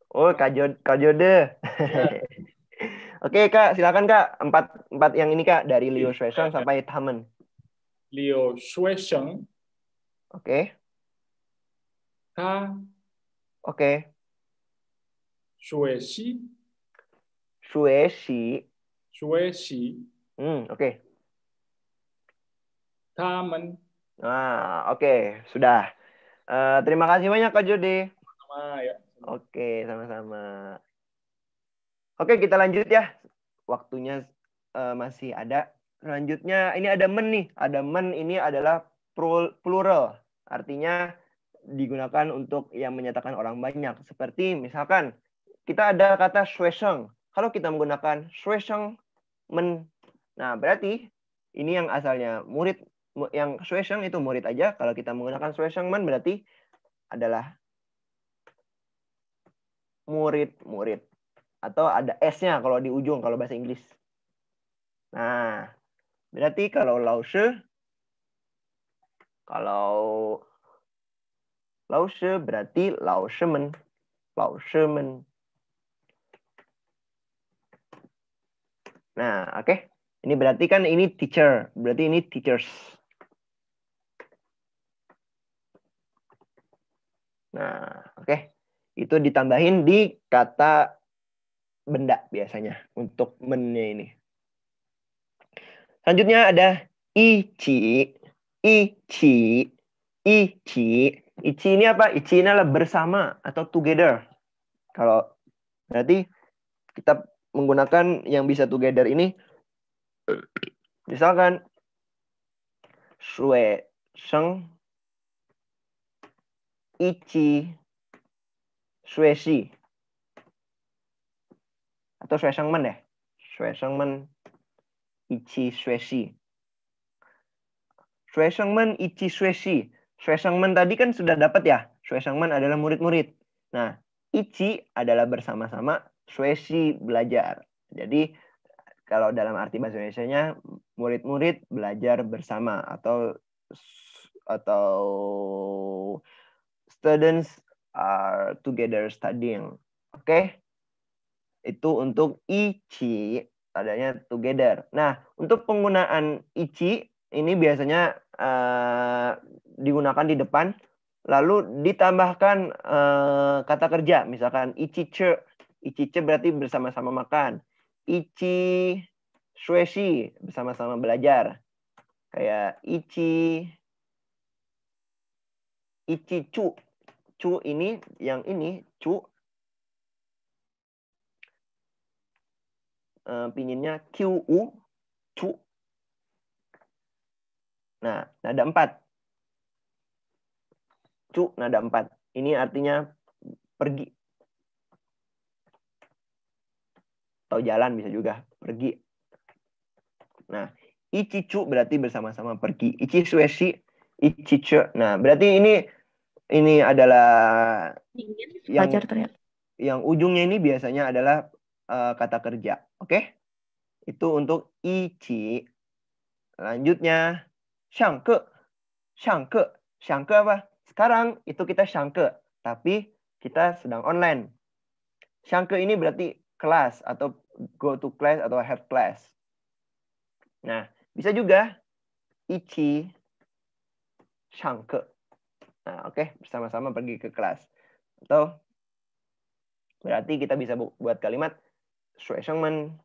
Oh, Kak, Jod Kak Jode. Ya. Oke, Kak, silakan Kak. Empat, empat yang ini Kak, dari Leo iya, Shuesheng ya, sampai Taman. Leo Shuesheng. Oke. Okay. Ka. Oke. Okay. Shueshi. Shueshi. Shueshi. Hmm, oke. Okay. Taman. ah oke, okay. sudah. Uh, terima kasih banyak Kak Jode sama ya. Oke, sama-sama. Oke, kita lanjut ya. Waktunya uh, masih ada. Selanjutnya ini ada men nih. Ada men ini adalah plural. Artinya digunakan untuk yang menyatakan orang banyak. Seperti misalkan kita ada kata shuesheng. Kalau kita menggunakan shuesheng men, nah berarti ini yang asalnya murid yang shuesheng itu murid aja. Kalau kita menggunakan shuesheng men berarti adalah murid-murid atau ada S-nya kalau di ujung kalau bahasa Inggris. Nah, berarti kalau lause, kalau lause berarti Lause men. Nah, oke. Okay. Ini berarti kan ini teacher, berarti ini teachers. Nah, oke. Okay itu ditambahin di kata benda biasanya untuk mennya ini. Selanjutnya ada ichi, ichi, ichi. Ichi ini apa? Ichi ini adalah bersama atau together. Kalau berarti kita menggunakan yang bisa together ini misalkan shui sheng ichi Swesi atau Suesengmen ya Suesengmen Ichi Swesi, Suesengmen Ichi Swesi, Suesengmen tadi kan sudah dapat ya Suesengmen adalah murid-murid nah Ichi adalah bersama-sama Swesi belajar jadi kalau dalam arti bahasa Indonesia-nya murid-murid belajar bersama atau atau students are together studying. Oke. Okay? Itu untuk ichi tadanya together. Nah, untuk penggunaan ichi ini biasanya uh, digunakan di depan lalu ditambahkan uh, kata kerja misalkan ichiche. Ichiche berarti bersama-sama makan. Ichi shueshi bersama-sama belajar. Kayak ichi cu cu ini yang ini cu uh, pinginnya q cu nah nada empat cu nada empat ini artinya pergi atau jalan bisa juga pergi nah ichi cu berarti bersama-sama pergi ichi ichi cu nah berarti ini ini adalah yang, ternyata. Yang ujungnya ini biasanya adalah uh, kata kerja. Oke? Okay? Itu untuk ichi. Lanjutnya syangke. Syangke. Syangke apa? Sekarang itu kita syangke, tapi kita sedang online. Syangke ini berarti kelas atau go to class atau have class. Nah, bisa juga ichi syangke. Nah, oke, okay, bersama-sama pergi ke kelas. Atau berarti kita bisa bu buat kalimat Shueshengmen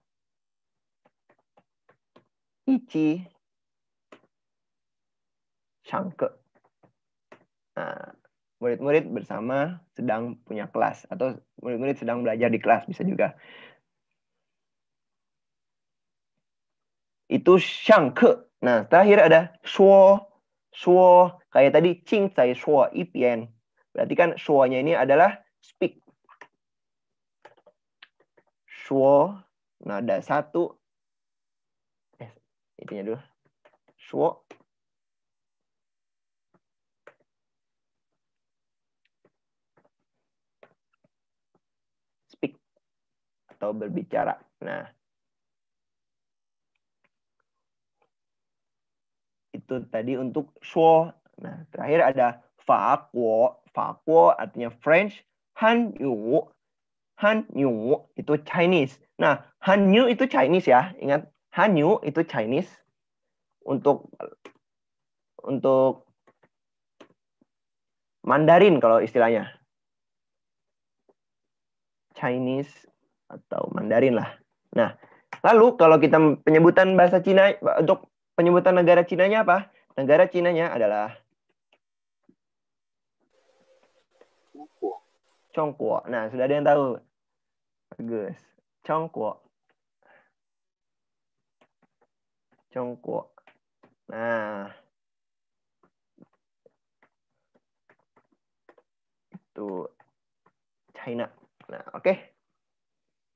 Ichi Changke. Nah, murid-murid bersama sedang punya kelas atau murid-murid sedang belajar di kelas bisa juga. Itu Shangke Nah, terakhir ada Shuo suo kayak tadi cing tai suo ipian. Berarti kan suonya ini adalah speak. Suo nada satu eh, itunya dulu. Suo speak atau berbicara. Nah, itu tadi untuk shuo. Nah, terakhir ada Fa kuo artinya French, han yu. Han yu itu Chinese. Nah, han yu itu Chinese ya. Ingat, han yu itu Chinese. Untuk untuk Mandarin kalau istilahnya. Chinese atau Mandarin lah. Nah, lalu kalau kita penyebutan bahasa Cina untuk Penyebutan negara Cinanya apa? Negara Cinanya adalah Chongkuo. Nah, sudah ada yang tahu. Bagus. Chongkuo. Chongkuo. Nah. Itu China. Nah, oke. Okay.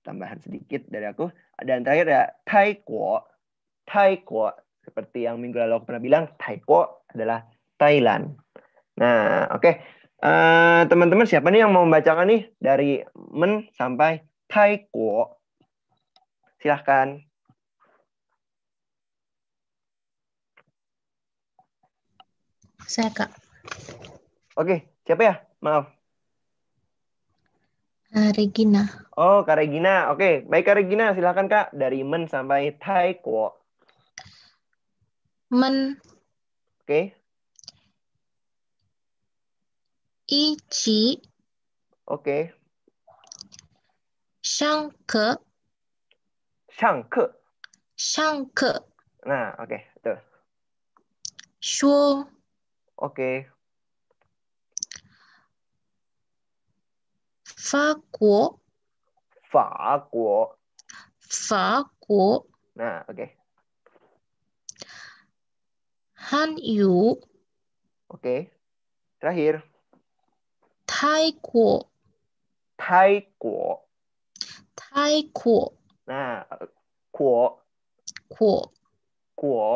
Tambahan sedikit dari aku. Ada yang terakhir ya Taikuo. Taikuo. Seperti yang minggu lalu aku pernah bilang, Taiko adalah Thailand. Nah, oke. Okay. Uh, eh, teman-teman siapa nih yang mau membacakan nih dari men sampai Taiko? Silahkan. Saya, Kak. Oke, okay. siapa ya? Maaf. Eh, Regina. Oh, Kak Regina. Oke, okay. baik Kak Regina. Silahkan, Kak. Dari men sampai Taiko. Mình. Ok. Ý chí. Ok. Sang cờ. Sang cờ. Sang cờ. À, ok, được. Shua. Ok. Pháp Quốc. Pháp Quốc. Pháp Quốc. À, ok. Han Yu. Oke. Terakhir. Tai Kuo. Tai Kuo. Tai Kuo. Nah, Kuo. Kuo. Kuo.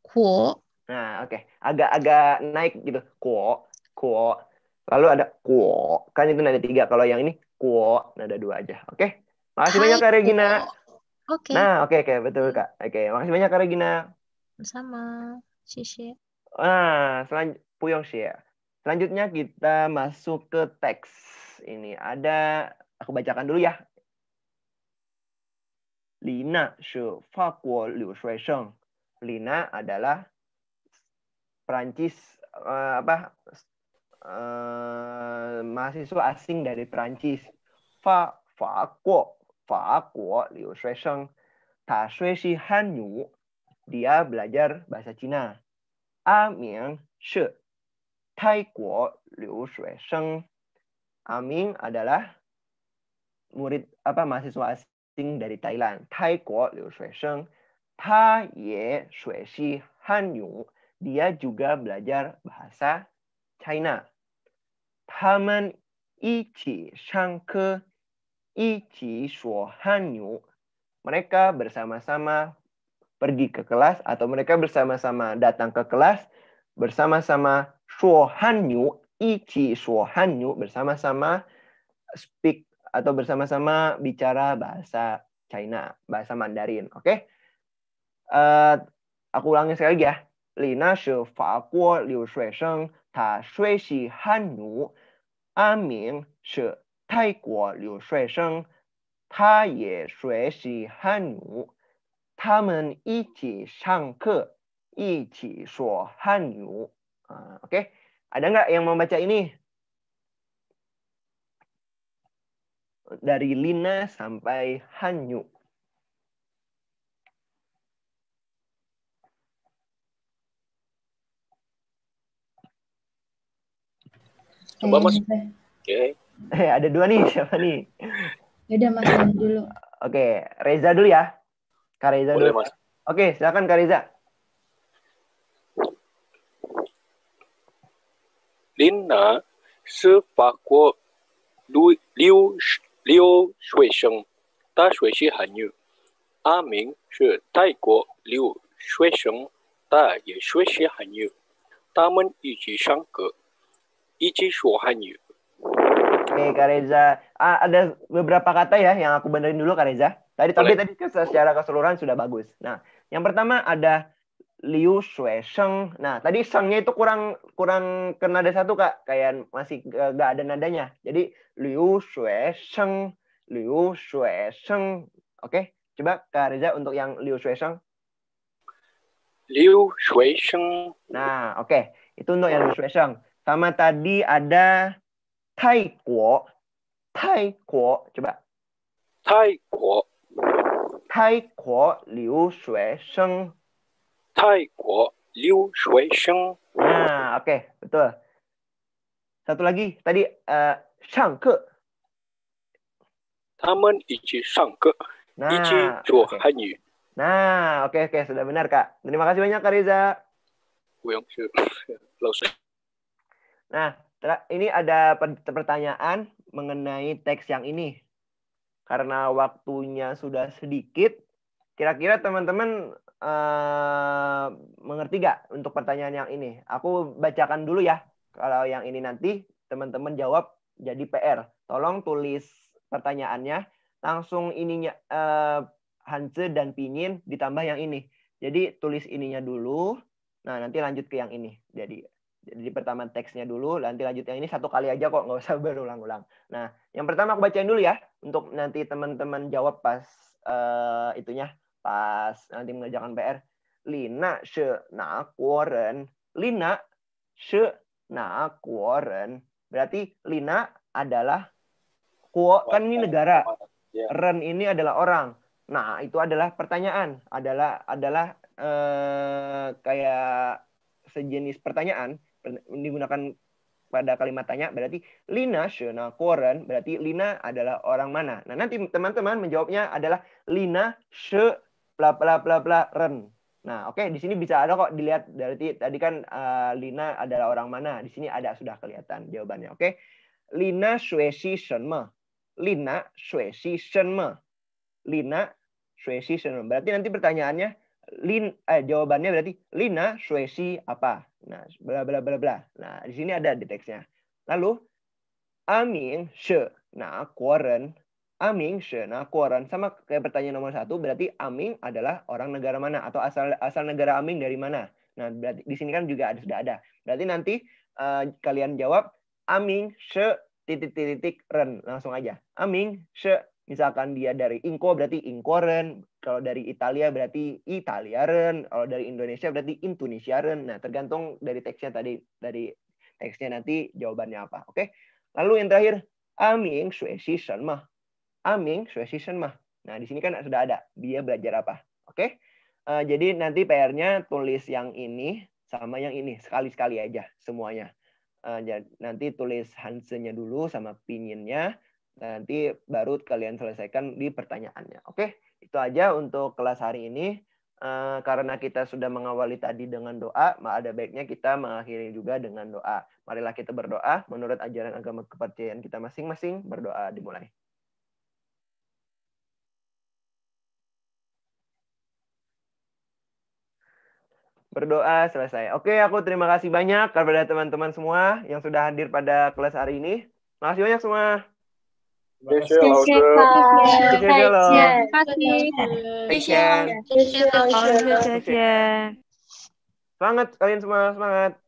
Kuo. Nah, oke. Okay. Agak-agak naik gitu. Kuo. Kuo. Lalu ada kuo. Kan itu ada tiga. Kalau yang ini kuo. ada dua aja. Oke. Okay? Nah, makasih banyak Kak Regina. Oke. Okay. Nah, oke, okay, oke. Okay, betul, Kak. Oke. Okay. Makasih banyak Kak Regina. Sama. 谢谢. Ah, selanjutnya Puyong ya. Selanjutnya kita masuk ke teks. Ini ada aku bacakan dulu ya. Lina fa guo Liu Shui Sheng. Lina adalah Perancis uh, apa uh, mahasiswa asing dari Perancis. Fa fa guo Liu Shui Sheng. Ta Shui Shi Han Yu dia belajar bahasa Cina. A Ming Shi Tai Guo Liu Shui Sheng. Aming adalah murid apa mahasiswa asing dari Thailand. Tai Guo Liu Shui Sheng. Ta Ye Shui Shi Han Yong. Dia juga belajar bahasa China. Taman Ichi Shang Ke Ichi Shuo Han Yong. Mereka bersama-sama pergi ke kelas atau mereka bersama-sama datang ke kelas bersama-sama shuohanyu ichi shuohanyu bersama-sama speak atau bersama-sama bicara bahasa China, bahasa Mandarin, oke? Okay? Uh, eh, aku ulangi sekali lagi ya. Lina shi fa guo liu shui sheng, ta shui shi han nu, shi tai guo liu shui sheng, ta ye shui shi han 他们一起上课，一起说汉语。Uh, Oke, okay. ada nggak yang membaca ini? Dari Lina sampai Hanyu. Coba iya, mas. Oke. Okay. Eh, ada dua nih, siapa nih? Ya udah mas dulu. Oke, okay. Reza dulu ya. Oke. Kariza dulu. Mas. Oke, silakan Kariza. Lina shi fa liu liu liu shui sheng Ta shui xi han yu. A ming tai kuo liu shui sheng Ta ye shui xi han yu. Ta men yi ji shang ge yi ji shuo han yu. Oke, Kareza. ada beberapa kata ya yang aku benerin dulu, Kareza. Tadi tapi tadi secara keseluruhan sudah bagus. Nah, yang pertama ada Liu Shui Nah, tadi Shengnya itu kurang kurang kena ada satu kak, kayak masih gak ada nadanya. Jadi Liu Shui Liu Shui Oke, coba Kak Reza untuk yang Liu Shui Liu Shui Nah, oke, itu untuk yang Liu Shui Sama tadi ada Tai Kuo, Tai Kuo, coba. Tai Kuo. 泰国留学生。泰国留学生. oke, betul. Satu lagi tadi uh, eh, Shangke. Taman Ichi Shangke. Nah, Ichi Johanyu. Okay. Nah, oke okay, oke okay, sudah benar kak. Terima kasih banyak kak Reza. Nah, ini ada pertanyaan mengenai teks yang ini karena waktunya sudah sedikit, kira-kira teman-teman uh, mengerti gak untuk pertanyaan yang ini? Aku bacakan dulu ya. Kalau yang ini nanti teman-teman jawab jadi PR. Tolong tulis pertanyaannya langsung ininya uh, Hanse dan Pinin ditambah yang ini. Jadi tulis ininya dulu. Nah, nanti lanjut ke yang ini. Jadi jadi pertama teksnya dulu, nanti lanjut yang ini satu kali aja kok, nggak usah berulang-ulang. Nah, yang pertama aku bacain dulu ya, untuk nanti teman-teman jawab pas uh, itunya, pas nanti mengerjakan PR. Lina she na kuoren. Lina she na kuoren. Berarti Lina adalah kuo kan ini negara. Iya. Ren ini adalah orang. Nah, itu adalah pertanyaan, adalah adalah eh, kayak sejenis pertanyaan digunakan pada kalimat tanya berarti Lina shona Koren berarti Lina adalah orang mana. Nah, nanti teman-teman menjawabnya adalah Lina she bla bla bla bla ren. Nah, oke okay, di sini bisa ada kok dilihat dari tadi kan uh, Lina adalah orang mana. Di sini ada sudah kelihatan jawabannya. Oke. Okay? Lina Shuesi Shenme. Lina Shuesi Shenme. Lina Shuesi Shenme. Berarti nanti pertanyaannya Lin, eh, jawabannya berarti Lina Suesi apa? Nah, bla bla bla bla. Nah, di sini ada di teksnya. Lalu Amin She. Nah, Koren. Amin She. Nah, Koren. Sama kayak pertanyaan nomor satu, berarti Amin adalah orang negara mana? Atau asal asal negara Amin dari mana? Nah, berarti di sini kan juga ada, sudah ada. Berarti nanti uh, kalian jawab Amin She titik titik ren langsung aja. Amin She misalkan dia dari Inko berarti Inkoren, kalau dari Italia berarti Italiaren, kalau dari Indonesia berarti Indonesiaren. Nah, tergantung dari teksnya tadi dari teksnya nanti jawabannya apa. Oke. Lalu yang terakhir, Aming Suesisen mah. Aming Suesisen mah. Nah, di sini kan sudah ada dia belajar apa. Oke. Uh, jadi nanti PR-nya tulis yang ini sama yang ini sekali-sekali aja semuanya. Uh, nanti tulis Hansenya dulu sama pinginnya Nah, nanti baru kalian selesaikan di pertanyaannya. Oke, itu aja untuk kelas hari ini. Uh, karena kita sudah mengawali tadi dengan doa, maka ada baiknya kita mengakhiri juga dengan doa. Marilah kita berdoa menurut ajaran agama kepercayaan kita masing-masing. Berdoa dimulai. Berdoa selesai. Oke, aku terima kasih banyak kepada teman-teman semua yang sudah hadir pada kelas hari ini. Makasih banyak semua. 谢谢老师，谢谢谢老师，谢谢，谢谢老师，谢谢，semangat kalian semua semangat.